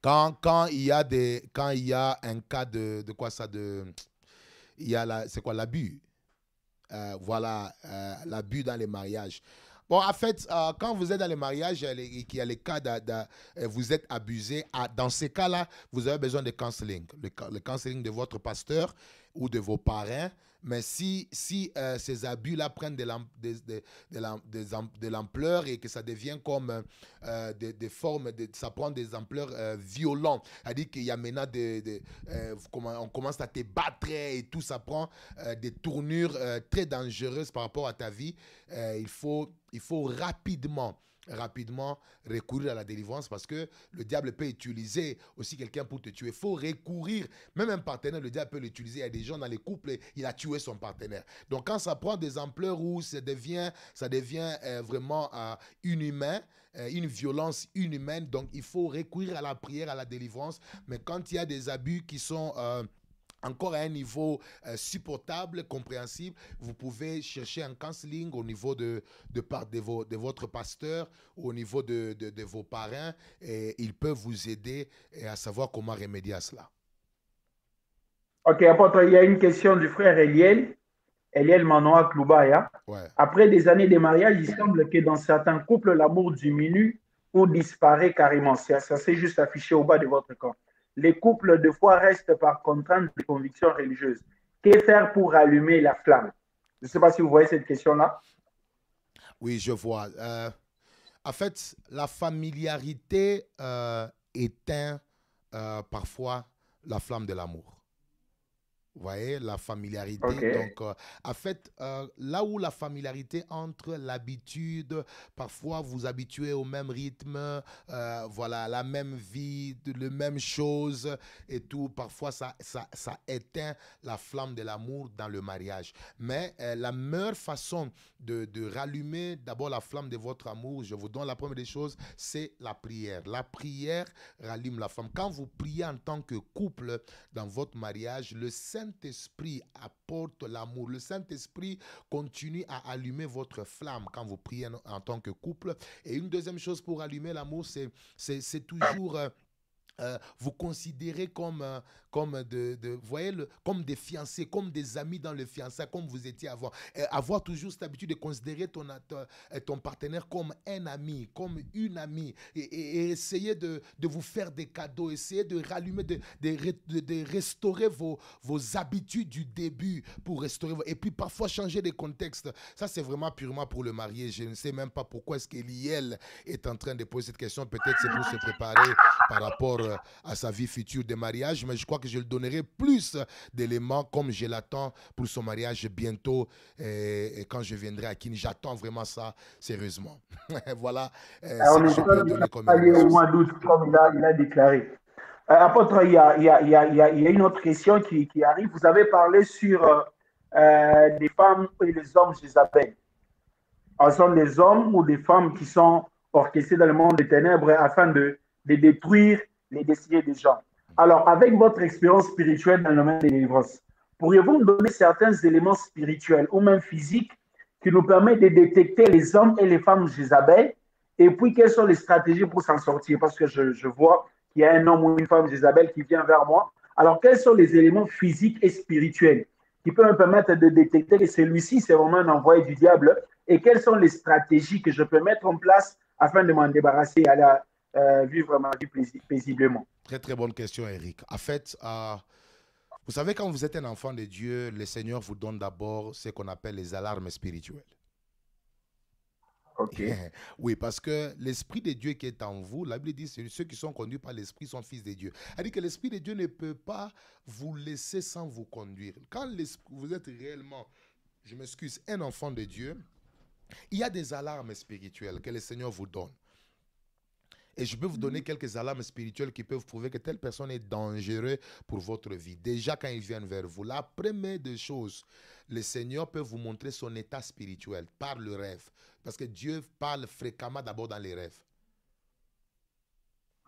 Quand, quand, il y a des, quand il y a un cas de, de quoi ça de, il y a la, c'est quoi l'abus, euh, voilà euh, l'abus dans les mariages. Bon, en fait, euh, quand vous êtes dans les mariages et qu'il y a les cas de, vous êtes abusé, à, dans ces cas-là, vous avez besoin de counseling, le, le counseling de votre pasteur ou de vos parents mais si, si euh, ces abus-là prennent de, l'ampleur et que ça devient comme euh, euh, des, formes, ça prend des ampleurs violentes, c'est-à-dire qu'il y a on commence à te battre et tout, ça prend des tournures très dangereuses par rapport à ta vie, il, faut, il faut rapidement rapidement recourir à la délivrance parce que le diable peut utiliser aussi quelqu'un pour te tuer. Il faut recourir. Même un partenaire, le diable peut l'utiliser. Il y a des gens dans les couples, il a tué son partenaire. Donc quand ça prend des ampleurs où ça devient, ça devient euh, vraiment euh, inhumain, euh, une violence inhumaine, donc il faut recourir à la prière, à la délivrance. Mais quand il y a des abus qui sont encore à un niveau euh, supportable, compréhensible, vous pouvez chercher un counseling au niveau de, de, de, de votre pasteur ou au niveau de, de, vos parrains. et ils peuvent vous aider euh, à savoir comment remédier à cela. Ok, apôtre, il y a une question du frère Eliel, Eliel Manoa Kloubaya. Après des années de mariage, il semble que dans certains couples, l'amour diminue ou disparaît carrément. Ça, ça s'est juste affiché au bas de votre corps les couples de foi restent par contrainte de convictions religieuses. Que faire pour allumer la flamme Je ne sais pas si vous voyez cette question-là. Oui, je vois. Euh, en fait, la familiarité euh, éteint euh, parfois la flamme de l'amour. Vous voyez, la familiarité. Donc, euh, en fait, euh, là où la familiarité entre l'habitude, parfois vous habituez au même rythme, euh, voilà, la même vie, les même chose et tout, parfois ça, ça, ça éteint la flamme de l'amour dans le mariage. Mais la meilleure façon de, de rallumer d'abord la flamme de votre amour, je vous donne la première des choses, c'est la prière. La prière rallume la flamme. Quand vous priez en tant que couple dans votre mariage, le Seigneur Saint-Esprit apporte l'amour. Le Saint-Esprit continue à allumer votre flamme quand vous priez en, tant que couple. Et une deuxième chose pour allumer l'amour, c'est toujours... Euh, euh, vous considérez comme, euh, comme, de, de comme des fiancés, comme des amis dans le fiança comme vous étiez avant. Euh, avoir toujours cette habitude de considérer ton, ton, partenaire comme un ami, comme une amie, et, essayer de, de, vous faire des cadeaux, essayer de rallumer, de, de, restaurer vos, vos habitudes du début pour restaurer. et puis parfois changer de contexte. Ça, c'est vraiment purement pour le marié. Je ne sais même pas pourquoi est-ce qu'Eliel est en train de poser cette question. Peut-être c'est pour se préparer par rapport euh, à sa vie future de mariage, mais je crois que je lui donnerai plus d'éléments comme je l'attends pour son mariage bientôt euh, et, quand je viendrai à Kine. J'attends vraiment ça sérieusement. voilà. Euh, ah, il il y, a, une autre question qui, arrive. Vous avez parlé sur euh, les femmes et les hommes je appelle en sont des hommes ou des femmes qui sont orchestrés dans le monde des ténèbres afin de, de détruire les destinées des gens. Alors, avec votre expérience spirituelle dans le domaine des livres pourriez-vous nous donner certains éléments spirituels ou même physiques qui nous permettent de détecter les hommes et les femmes Jézabel et puis quelles sont les stratégies pour s'en sortir Parce que je, vois qu'il y a un homme ou une femme Jézabel qui vient vers moi. Alors, quels sont les éléments physiques et spirituels qui peuvent me permettre de détecter que celui-ci, c'est vraiment un envoyé du diable et quelles sont les stratégies que je peux mettre en place afin de m'en débarrasser à la vivre ma vie paisiblement Très, très bonne question, Eric. En fait, euh, vous savez, quand vous êtes un enfant de Dieu, le Seigneur vous donne d'abord ce qu'on appelle les alarmes spirituelles. OK. oui, parce que l'Esprit de Dieu qui est en vous, la Bible dit ceux qui sont conduits par l'Esprit sont fils de Dieu. Elle dit que l'Esprit de Dieu ne peut pas vous laisser sans vous conduire. Quand vous êtes réellement, je m'excuse, un enfant de Dieu, il y a des alarmes spirituelles que le Seigneur vous donne. Et je peux vous donner mhm. quelques alarmes spirituelles qui peuvent prouver que telle personne est dangereuse pour votre vie. Déjà, quand ils viennent vers vous, la première des choses, le Seigneur peut vous montrer son état spirituel par le rêve. Parce que Dieu parle fréquemment d'abord dans les rêves.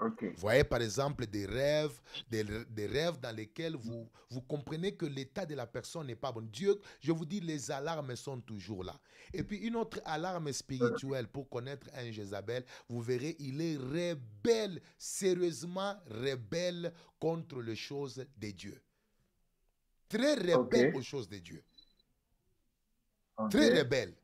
Vous voyez par exemple des rêves, des, rêves dans lesquels vous, vous comprenez que l'état de la personne n'est pas bon. Dieu, je vous dis, les alarmes sont toujours là. Et puis une autre alarme spirituelle pour connaître un Jézabel, vous verrez, il est rebelle, sérieusement rebelle contre les choses de Dieu. Très rebelle aux choses de Dieu. Très rebelle.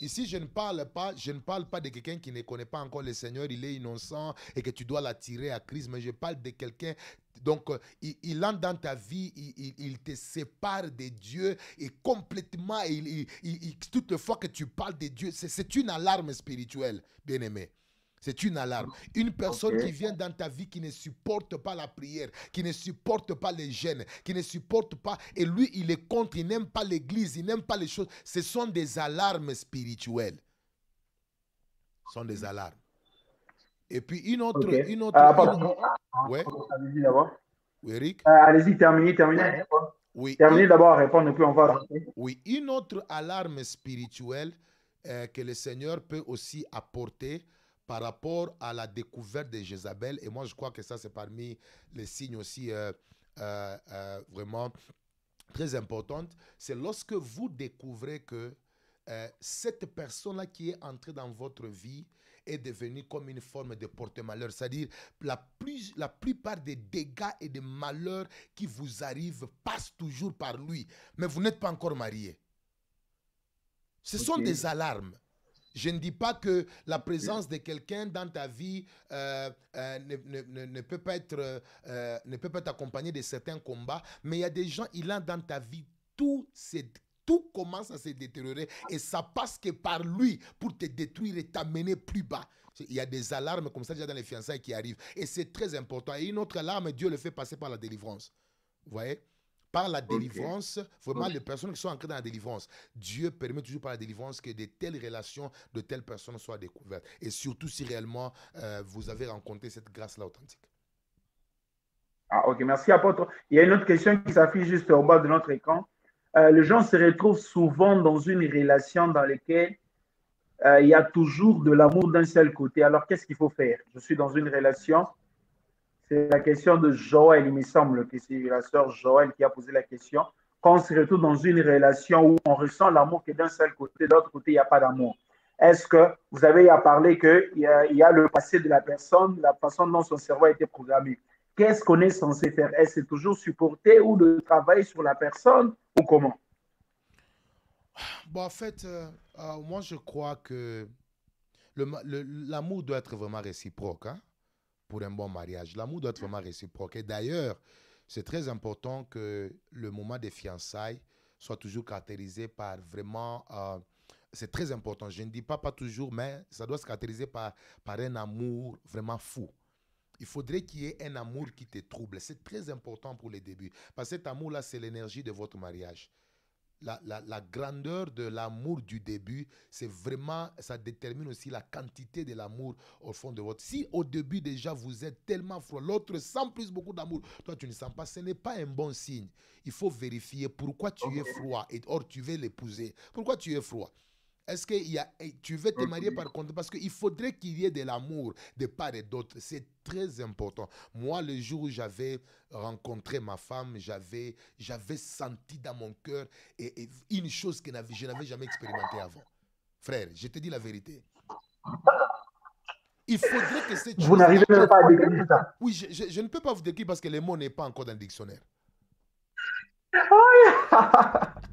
Ici, je ne parle pas, je ne parle pas de quelqu'un qui ne connaît pas encore le Seigneur, il est innocent et que tu dois l'attirer à Christ, mais je parle de quelqu'un donc, il, il, entre dans ta vie, il, te sépare de Dieu et complètement, il, toute fois que tu parles de Dieu, c'est une alarme spirituelle, bien aimé. C'est une alarme. Une personne qui vient dans ta vie qui ne supporte pas la prière, qui ne supporte pas les gènes, qui ne supporte pas, et lui, il est contre, il n'aime pas l'église, il n'aime pas les choses. Ce sont des alarmes spirituelles. Ce sont des alarmes. Et puis une autre. Euh, oui, Eric. Euh, allez-y, terminez, terminez. Oui. Terminez d'abord, répondre, puis on va. Oui, une autre alarme spirituelle euh, que le Seigneur peut aussi apporter par rapport à la découverte de Jézabel. Et moi, je crois que ça, c'est parmi les signes aussi euh, euh, euh, vraiment très importants. C'est lorsque vous découvrez que cette personne-là qui est entrée dans votre vie est devenue comme une forme de porte-malheur. C'est-à-dire, la, la plupart des dégâts et des malheurs qui vous arrivent passent toujours par lui. Mais vous n'êtes pas encore marié. Ce sont des alarmes. Je ne dis pas que la présence de quelqu'un dans ta vie euh, euh, ne, peut pas être, euh, ne peut pas être accompagnée de certains combats, mais il y a des gens, il a dans ta vie tout, tout commence à se détériorer et ça passe que par lui pour te détruire et t'amener plus bas. Il y a des alarmes comme ça déjà dans les fiançailles qui arrivent et c'est très important. Et une autre alarme, Dieu le fait passer par la délivrance. Vous voyez par la délivrance, vraiment, les personnes qui sont ancrées dans la délivrance, Dieu permet toujours par la délivrance que de telles relations de telles personnes soient découvertes. Et surtout si réellement euh, vous avez rencontré cette grâce-là authentique. Ah, ok, merci, apôtre. Il y a une autre question qui s'affiche juste au bas de notre écran. Euh, les gens se retrouvent souvent dans une relation dans laquelle euh, il y a toujours de l'amour d'un seul côté. Alors, qu'est-ce qu'il faut faire Je suis dans une relation, c'est la question de Joël, il me semble que c'est la sœur Joël qui a posé la question. Quand on se retrouve dans une relation où on ressent l'amour que d'un seul côté, de l'autre côté, il n'y a pas d'amour. Est-ce que vous avez à parler qu'il y, a, y a le passé de la personne, la façon dont son cerveau a été programmé Qu'est-ce qu'on est censé faire Est-ce toujours supporter ou le travail sur la personne ou comment en fait, euh, euh, moi, je crois que l'amour doit être vraiment réciproque. Hein pour un bon mariage. L'amour doit être vraiment mm. réciproque. Et d'ailleurs, c'est très important que le moment des fiançailles soit toujours caractérisé par vraiment... Euh, c'est très important. Je ne dis pas pas toujours, mais ça doit se caractériser par, par un amour vraiment fou. Il faudrait qu'il y ait un amour qui te trouble. C'est très important pour les débuts. Parce que cet amour-là, c'est l'énergie de votre mariage la, grandeur de l'amour du début, c'est vraiment, ça détermine aussi la quantité de l'amour au fond de votre. Si au début déjà vous êtes tellement froid, l'autre sent plus beaucoup d'amour, toi tu ne sens pas, ce n'est pas un bon signe. Il faut vérifier pourquoi tu es froid et or tu veux l'épouser. Pourquoi tu es froid est-ce que y a, eh, tu veux te marier par contre Parce qu'il faudrait qu'il y ait de l'amour de part et d'autre. C'est très important. Moi, le jour où j'avais rencontré ma femme, j'avais, senti dans mon cœur et, une chose que je n'avais jamais expérimentée avant. Frère, je te dis la vérité. Il faudrait que cette Vous n'arrivez même pas à décrire ça. Oui, je, ne peux pas vous décrire parce que le mot n'est pas encore dans le dictionnaire.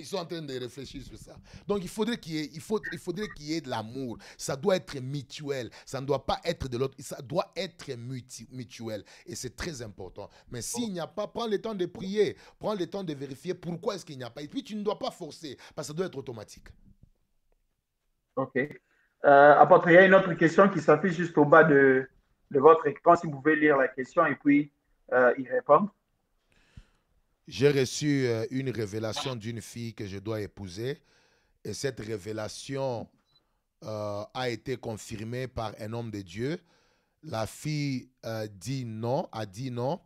Ils sont en train de réfléchir sur ça. Donc il faudrait qu'il y ait, faut, il faudrait qu'il y ait de l'amour. Ça doit être mutuel. Ça ne doit pas être de l'autre. Ça doit être mutuel. Et c'est très important. Mais s'il n'y a pas, prends le temps de prier. Prends le temps de vérifier pourquoi est-ce qu'il n'y a pas. Et puis tu ne dois pas forcer parce que ça doit être automatique. OK. Euh, Après, il y a une autre question qui s'affiche juste au bas de, votre écran. Si vous pouvez lire la question et puis euh, y répondre. J'ai reçu euh, une révélation d'une fille que je dois épouser et cette révélation euh, a été confirmée par un homme de Dieu. La fille euh, dit non, a dit non.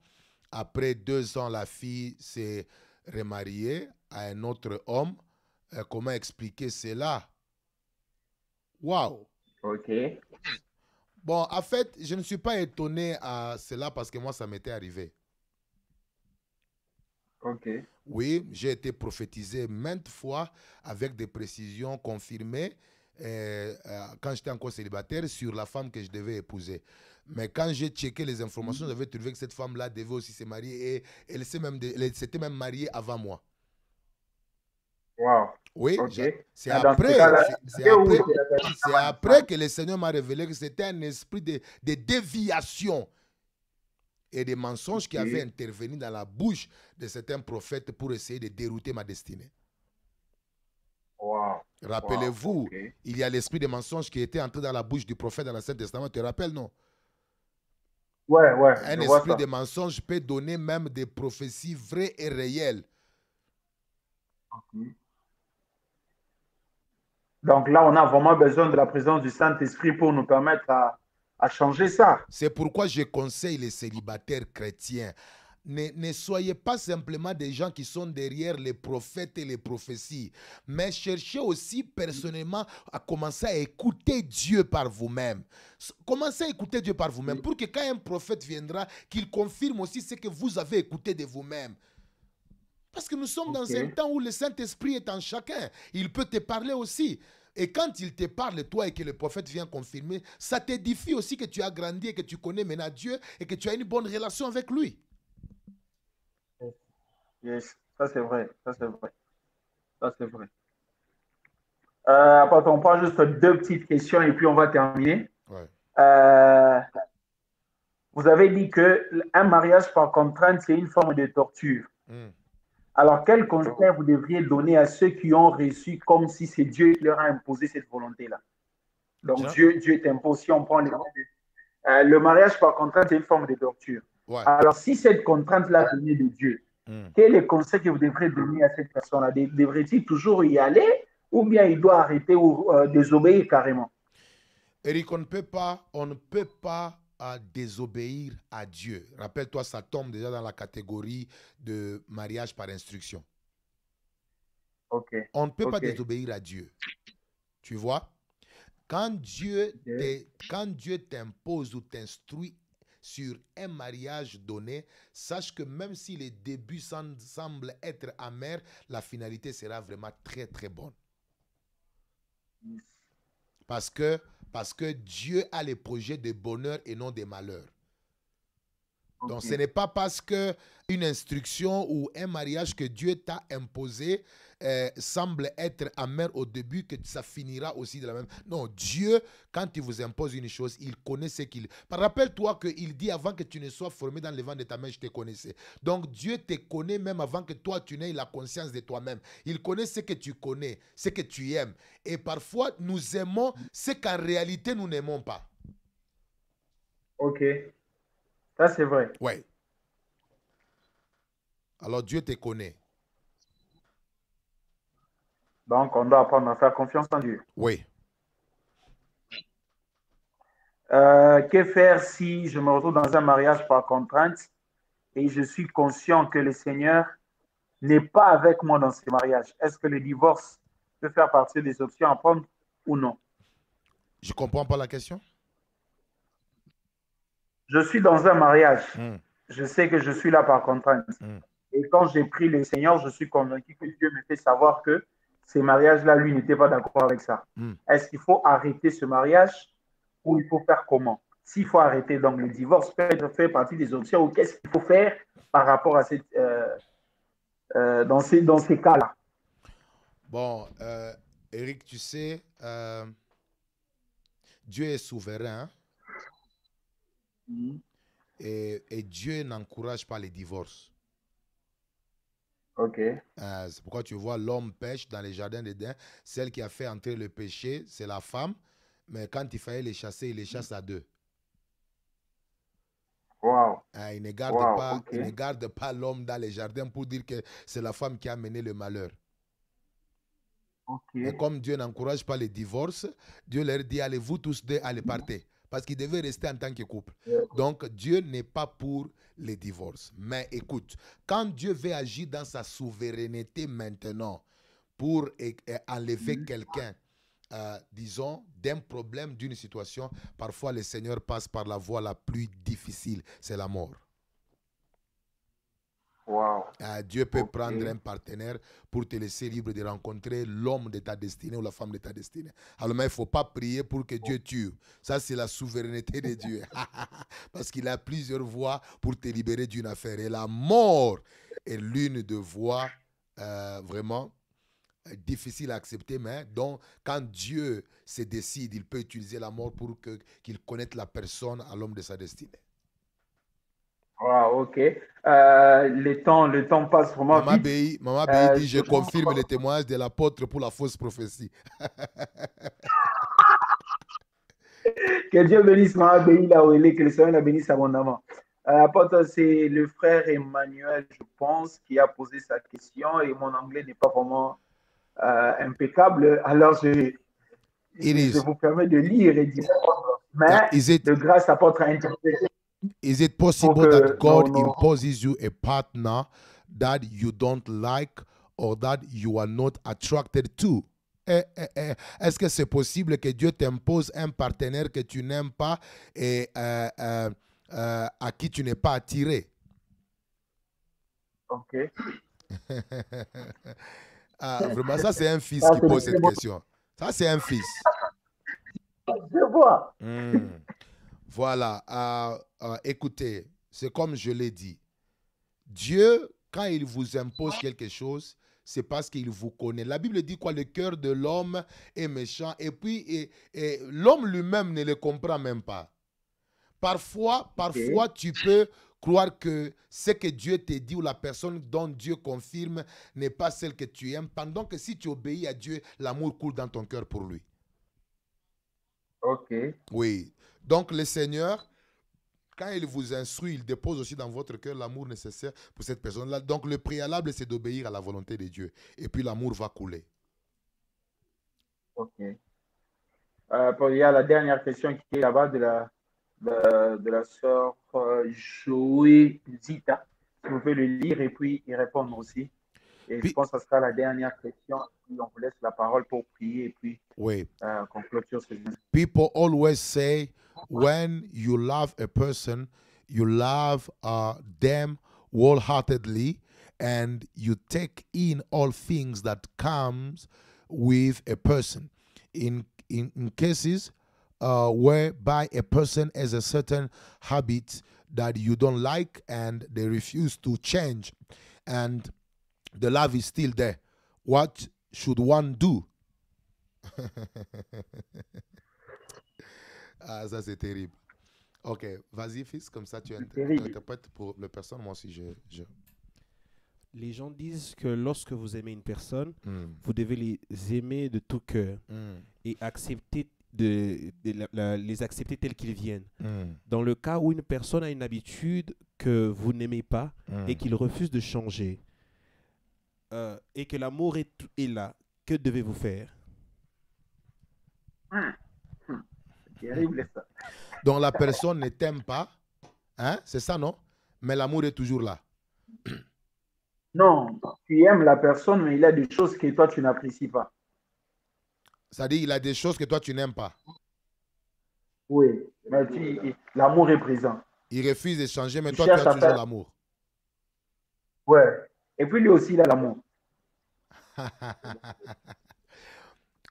Après deux ans, la fille s'est remariée à un autre homme. comment expliquer cela? Wow! OK. Bon, en fait, je ne suis pas étonné à cela parce que moi, ça m'était arrivé. Oui, j'ai été prophétisé maintes fois avec des précisions confirmées euh, euh, quand j'étais encore célibataire sur la femme que je devais épouser. Mais quand j'ai checké les informations, mm. j'avais trouvé que cette femme-là devait aussi se marier et elle s'était même, même, mariée avant moi. Wow. Oui, c'est après, que le Seigneur m'a révélé que c'était un esprit de, de déviation et des mensonges qui avaient intervenu dans la bouche de certains prophètes pour essayer de dérouter ma destinée. Rappelez-vous, il y a l'esprit des mensonges qui était entré dans la bouche du prophète dans l'Ancien Testament. Tu te rappelles, non Ouais, ouais. Un esprit des mensonges peut donner même des prophéties vraies et réelles. Donc là, on a vraiment besoin de la présence du Saint-Esprit pour nous permettre à, à changer ça. C'est pourquoi je conseille les célibataires chrétiens. Ne, soyez pas simplement des gens qui sont derrière les prophètes et les prophéties, mais cherchez aussi personnellement à commencer à écouter Dieu par vous-même. Commencez à écouter Dieu par vous-même pour que quand un prophète viendra, qu'il confirme aussi ce que vous avez écouté de vous-même. Parce que nous sommes dans un temps où le Saint-Esprit est en chacun. Il peut te parler aussi. Et quand il te parle, toi, et que le prophète vient confirmer, ça t'édifie aussi que tu as grandi et que tu connais maintenant Dieu et que tu as une bonne relation avec lui. Yes, ça c'est vrai, ça c'est vrai. Ça c'est vrai. Euh, après, on prend juste deux petites questions et puis on va terminer. Euh, vous avez dit que un mariage par contrainte, c'est une forme de torture. Hmm. Alors, quel conseil vous devriez donner à ceux qui ont reçu comme si c'est Dieu qui leur a imposé cette volonté-là Donc, Dieu, Dieu t'impose, si on prend euh, le mariage par contrainte, c'est une forme de torture. Alors, si cette contrainte-là venait de Dieu, hmm. quel est le conseil que vous devriez donner à cette personne-là Devrait-il toujours y aller ou bien il doit arrêter ou euh, désobéir carrément Eric, on peut pas, on ne peut pas à désobéir à Dieu. Rappelle-toi, ça tombe déjà dans la catégorie de mariage par instruction. On ne peut pas désobéir à Dieu. Tu vois Quand Dieu Dieu t'impose ou t'instruit sur un mariage donné, sache que même si les débuts semblent être amers, la finalité sera vraiment très très bonne. Parce que parce que Dieu a les projets de bonheur et non des malheurs. Donc, ce n'est pas parce que une instruction ou un mariage que Dieu t'a imposé euh, semble être amer au début que ça finira aussi de la même. Non, Dieu, quand il vous impose une chose, il connaît ce qu'il. Rappelle-toi qu'il dit avant que tu ne sois formé dans le vent de ta main, je te connaissais. Donc Dieu te connaît même avant que toi tu n'aies la conscience de toi-même. Il connaît ce que tu connais, ce que tu aimes. Et parfois, nous aimons ce qu'en réalité nous n'aimons pas. Ok. Ça, c'est vrai. Oui. Alors Dieu te connaît. Donc, on doit apprendre à faire confiance en Dieu. Oui. Euh, que faire si je me retrouve dans un mariage par contrainte et je suis conscient que le Seigneur n'est pas avec moi dans ce mariage Est-ce que le divorce peut faire partie des options à prendre ou non Je ne comprends pas la question je suis dans un mariage. Mm. Je sais que je suis là par contrainte. Mm. Et quand j'ai pris le Seigneur, je suis convaincu que Dieu me fait savoir que ces mariages-là, lui, n'était pas d'accord avec ça. Mm. Est-ce qu'il faut arrêter ce mariage ou il faut faire comment S'il faut arrêter, donc le divorce peut être faire partie des options ou qu'est-ce qu'il faut faire par rapport à cette, euh, euh, dans ces, dans ces cas-là Bon, Eric, euh, tu sais, Dieu est souverain. Hein. Mm-hmm. et, Dieu n'encourage pas les divorces. Ok. Euh, c'est pourquoi tu vois l'homme pêche dans les jardins d'Éden. Celle qui a fait entrer le péché, c'est la femme. Mais quand il fallait les chasser, il les chasse à deux. Wow. Euh, il ne garde pas, il ne garde pas l'homme dans les jardins pour dire que c'est la femme qui a mené le malheur. Et comme Dieu n'encourage pas les divorces, Dieu leur dit allez vous tous deux allez partir parce qu'ils devaient rester en tant que couple. Donc Dieu n'est pas pour les divorces. Mais écoute, quand Dieu veut agir dans sa souveraineté maintenant pour enlever mm-hmm. quelqu'un, euh, disons, d'un problème, d'une situation, parfois le Seigneur passe par la voie la plus difficile, c'est la mort. Ah, Dieu peut prendre un partenaire pour te laisser libre de rencontrer l'homme de ta destinée ou la femme de ta destinée. Alors, mais il ne faut pas prier pour que Dieu tue. Ça, c'est la souveraineté de Dieu. Parce qu'il a plusieurs voies pour te libérer d'une affaire. Et la mort est l'une des voies euh, vraiment euh, difficile à accepter, mais donc quand Dieu se décide, il peut utiliser la mort pour qu'il connaisse la personne à l'homme de sa destinée. Ah, ok. Euh, le, temps, le temps passe vraiment moi. Maman Béi euh, dit Je confirme le les témoignages de l'apôtre pour la fausse prophétie. que Dieu bénisse Maman Béi là où elle est, que le Seigneur la bénisse abondamment. L'apôtre, euh, c'est le frère Emmanuel, je pense, qui a posé sa question et mon anglais n'est pas vraiment impeccable. Alors, je, je, vous permets de lire et d'y répondre. Mais de grâce, apôtre a interprété Is it possible Donc, that God non, non. imposes you a partner that you don't like or that you are not attracted to? Eh, eh, eh. Est-ce que c'est possible que Dieu t'impose un partenaire que tu n'aimes pas et euh, euh, euh, à qui tu n'es pas attiré? Ok. ah, vraiment, ça c'est un fils ça, qui pose cette question. Ça c'est un fils. Je vois. Mm. Voilà, écoutez, c'est comme je l'ai dit. Dieu, quand il vous impose quelque chose, c'est parce qu'il vous connaît. La Bible dit quoi Le cœur de l'homme est méchant et puis et, l'homme lui-même ne le comprend même pas. Parfois, parfois tu peux croire que ce que Dieu te dit ou la personne dont Dieu confirme n'est pas celle que tu aimes, pendant que si tu obéis à Dieu, l'amour coule dans ton cœur pour lui. Ok. Oui, donc le Seigneur, quand il vous instruit, il dépose aussi dans votre cœur l'amour nécessaire pour cette personne-là. Donc le préalable, c'est d'obéir à la volonté de Dieu. Et puis l'amour va couler. Ok. Euh, il y a la dernière question qui est là-bas de la, de, de la sœur Zita. Euh, si vous pouvez le lire et puis y répondre aussi. Et je pense que ce sera la dernière question. on vous laisse la parole pour prier et puis oui. euh, People always say, when you love a person, you love uh, them wholeheartedly, and you take in all things that comes with a person. In in, in cases uh, whereby a person has a certain habit that you don't like and they refuse to change, and the love is still there. What should one do? Ah, ça, c'est terrible. Ok, vas-y, fils, comme ça tu interprètes pour le personne. Moi aussi, je, Les gens disent que lorsque vous aimez une personne, hmm. vous devez les aimer de tout cœur hmm. et accepter de, les accepter tels qu'ils viennent. Hmm. Dans le cas où une personne a une habitude que vous n'aimez pas et qu'il refuse de changer, euh, et que l'amour est, est, là, que devez-vous faire ah. Donc la personne ne t'aime pas, hein? c'est ça, non Mais l'amour est toujours là. Non, tu aimes la personne, mais il a des choses que toi, tu n'apprécies pas. Ça dit, il a des choses que toi, tu n'aimes pas. Oui, mais tu, l'amour est présent. Il refuse de changer, mais toi, tu as toujours l'amour. Ouais. Et puis lui aussi, il a l'amour.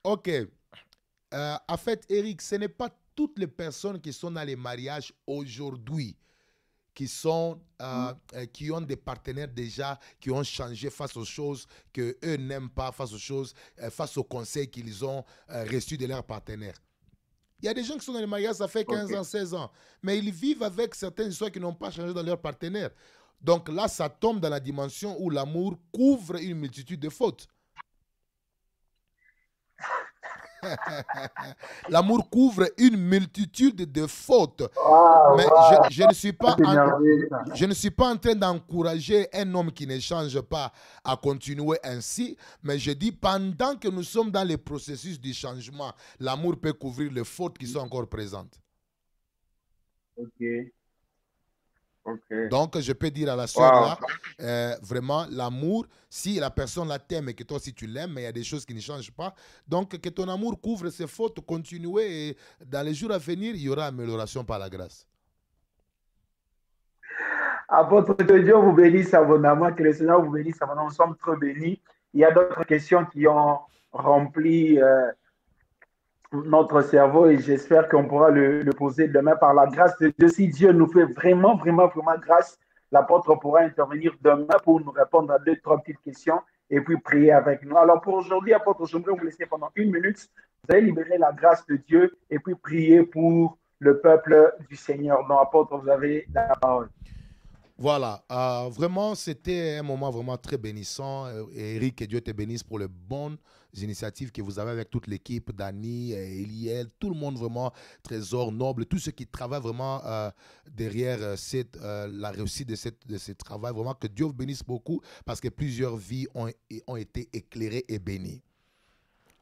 ok. Euh, en fait, Eric, ce n'est pas toutes les personnes qui sont dans les mariages aujourd'hui, qui, sont, euh, mm. euh, qui ont des partenaires déjà, qui ont changé face aux choses que eux n'aiment pas, face aux choses, euh, face aux conseils qu'ils ont reçus de leurs partenaires. Il y a des gens qui sont dans les mariages, ça fait 15 ans, 16 ans, mais ils vivent avec certaines histoires qui n'ont pas changé dans leurs partenaires. Donc là, ça tombe dans la dimension où l'amour couvre une multitude de fautes. L'amour couvre une multitude de fautes. Ah, mais Je, ne suis pas en, je ne suis pas en train d'encourager un homme qui ne change pas à continuer ainsi. Mais je dis, pendant que nous sommes dans le processus du changement, l'amour peut couvrir les fautes qui sont encore présentes. Ok. Donc, je peux dire à la soeur, là, euh, vraiment, l'amour, si la personne la t'aime et que toi aussi tu l'aimes, mais il y a des choses qui ne changent pas. Donc, que ton amour couvre ses fautes, continuez et dans les jours à venir, il y aura amélioration par la grâce. Apôtre, que Dieu vous bénisse abondamment, que le Seigneur vous bénisse abondamment. Nous sommes très bénis. Il y a d'autres questions qui ont rempli. Euh, notre cerveau et j'espère qu'on pourra le, poser demain par la grâce de Dieu. Si Dieu nous fait vraiment, vraiment, vraiment grâce, l'apôtre pourra intervenir demain pour nous répondre à deux, trois petites questions et puis prier avec nous. Alors pour aujourd'hui, apôtre, j'aimerais vous laisser pendant une minute. Vous allez libérer la grâce de Dieu et puis prier pour le peuple du Seigneur. Donc, apôtre, vous avez la parole. Voilà, euh, vraiment, c'était un moment vraiment très bénissant. Euh, Eric, que Dieu te bénisse pour les bonnes initiatives que vous avez avec toute l'équipe, Dani, euh, Eliel, tout le monde vraiment, Trésor, Noble, tout ceux qui travaillent vraiment derrière la réussite de, ce travail. Vraiment, que Dieu vous bénisse beaucoup parce que plusieurs vies ont, été éclairées et bénies.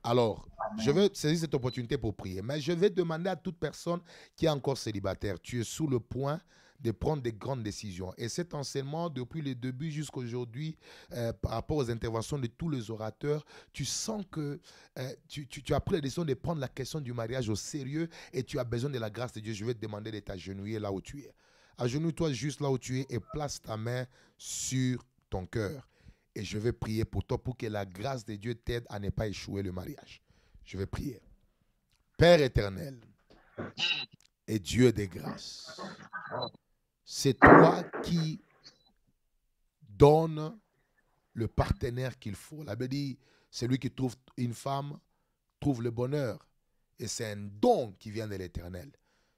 Alors, je veux saisir cette opportunité pour prier, mais je vais demander à toute personne qui est encore célibataire, tu es sous le point de prendre des grandes décisions. Et cet enseignement, depuis le début jusqu'à aujourd'hui, euh, par rapport aux interventions de tous les orateurs, tu sens que euh, tu, as pris la décision de prendre la question du mariage au sérieux et tu as besoin de la grâce de Dieu. Je vais te demander de t'agenouiller là où tu es. Agenouille-toi juste là où tu es et place ta main sur ton cœur. Et je vais prier pour toi pour que la grâce de Dieu t'aide à ne pas échouer le mariage. Je vais prier. Père éternel et Dieu des grâces c'est toi qui donne le partenaire qu'il faut. La Bible dit, celui qui trouve une femme trouve le bonheur. Et c'est un don qui vient de l'Éternel.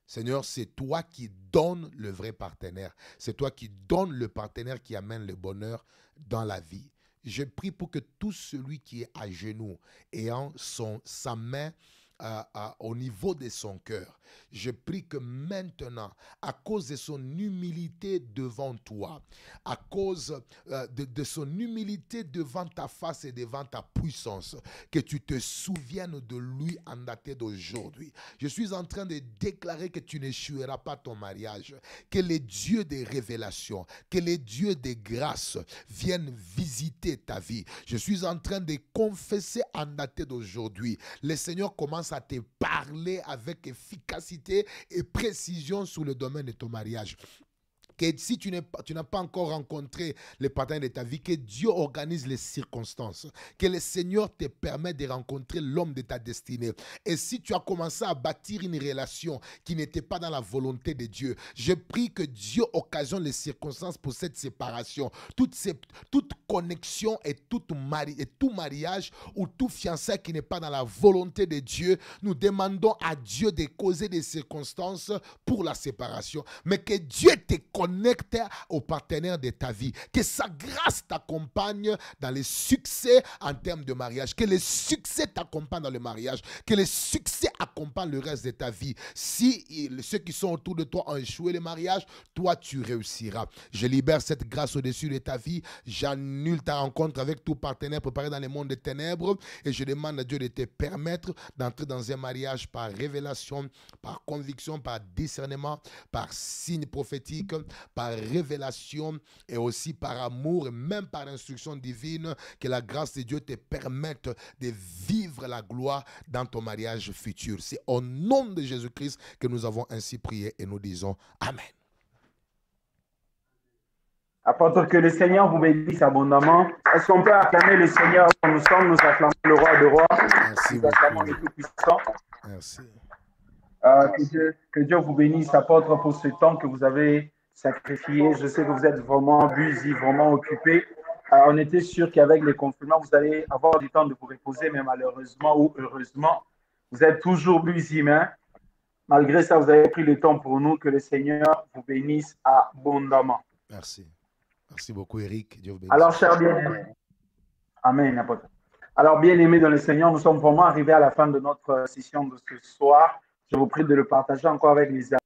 Seigneur, c'est toi qui donnes le vrai partenaire. C'est toi qui donnes le partenaire qui amène le bonheur dans la vie. Je prie pour que tout celui qui est à genoux, ayant son, sa main au niveau de son cœur. Je prie que maintenant, à cause de son humilité devant toi, à cause euh, de, de son humilité devant ta face et devant ta puissance, que tu te souviennes de lui en daté d'aujourd'hui. Je suis en train de déclarer que tu n'échoueras pas ton mariage, que les dieux des révélations, que les dieux des grâces viennent visiter ta vie. Je suis en train de confesser en daté d'aujourd'hui. Le Seigneur commence à te parler avec efficacité et précision sur le domaine de ton mariage que si tu n'as pas encore rencontré le partenaire de ta vie, que Dieu organise les circonstances, que le Seigneur te permet de rencontrer l'homme de ta destinée. Et si tu as commencé à bâtir une relation qui n'était pas dans la volonté de Dieu, je prie que Dieu occasionne les circonstances pour cette séparation. Toute, cette toute connexion et, tout mariage ou tout fiancé qui n'est pas dans la volonté de Dieu, nous demandons à Dieu de causer des circonstances pour la séparation. Mais que Dieu te Connecter au partenaire de ta vie. Que sa grâce t'accompagne dans les succès en termes de mariage. Que les succès t'accompagnent dans le mariage. Que les succès accompagne le reste de ta vie. Si ceux qui sont autour de toi ont échoué le mariage, toi tu réussiras. Je libère cette grâce au-dessus de ta vie. J'annule ta rencontre avec tout partenaire préparé dans les mondes des ténèbres et je demande à Dieu de te permettre d'entrer dans un mariage par révélation, par conviction, par discernement, par signe prophétique, par révélation et aussi par amour, et même par instruction divine, que la grâce de Dieu te permette de vivre la gloire dans ton mariage futur. C'est au nom de Jésus-Christ que nous avons ainsi prié et nous disons Amen. Apôtre, que le Seigneur vous bénisse abondamment. Est-ce qu'on peut acclamer le Seigneur nous sommes Nous acclamons le Roi des rois. Merci nous acclamons Tout-Puissant. Merci. Euh, que, que, Dieu, vous bénisse, apôtre, pour ce temps que vous avez sacrifié. Je sais que vous êtes vraiment busy, vraiment occupé. Euh, on était sûr qu'avec les confinements, vous allez avoir du temps de vous reposer, mais malheureusement ou heureusement, vous êtes toujours busy, mais malgré ça, vous avez pris le temps pour nous. Que le Seigneur vous bénisse abondamment. Merci. Merci beaucoup, Eric. Alors, cher bien-aimé, Amen, Alors, bien-aimés dans le Seigneur, nous sommes vraiment arrivés à la fin de notre session de ce soir. Je vous prie de le partager encore avec les amis.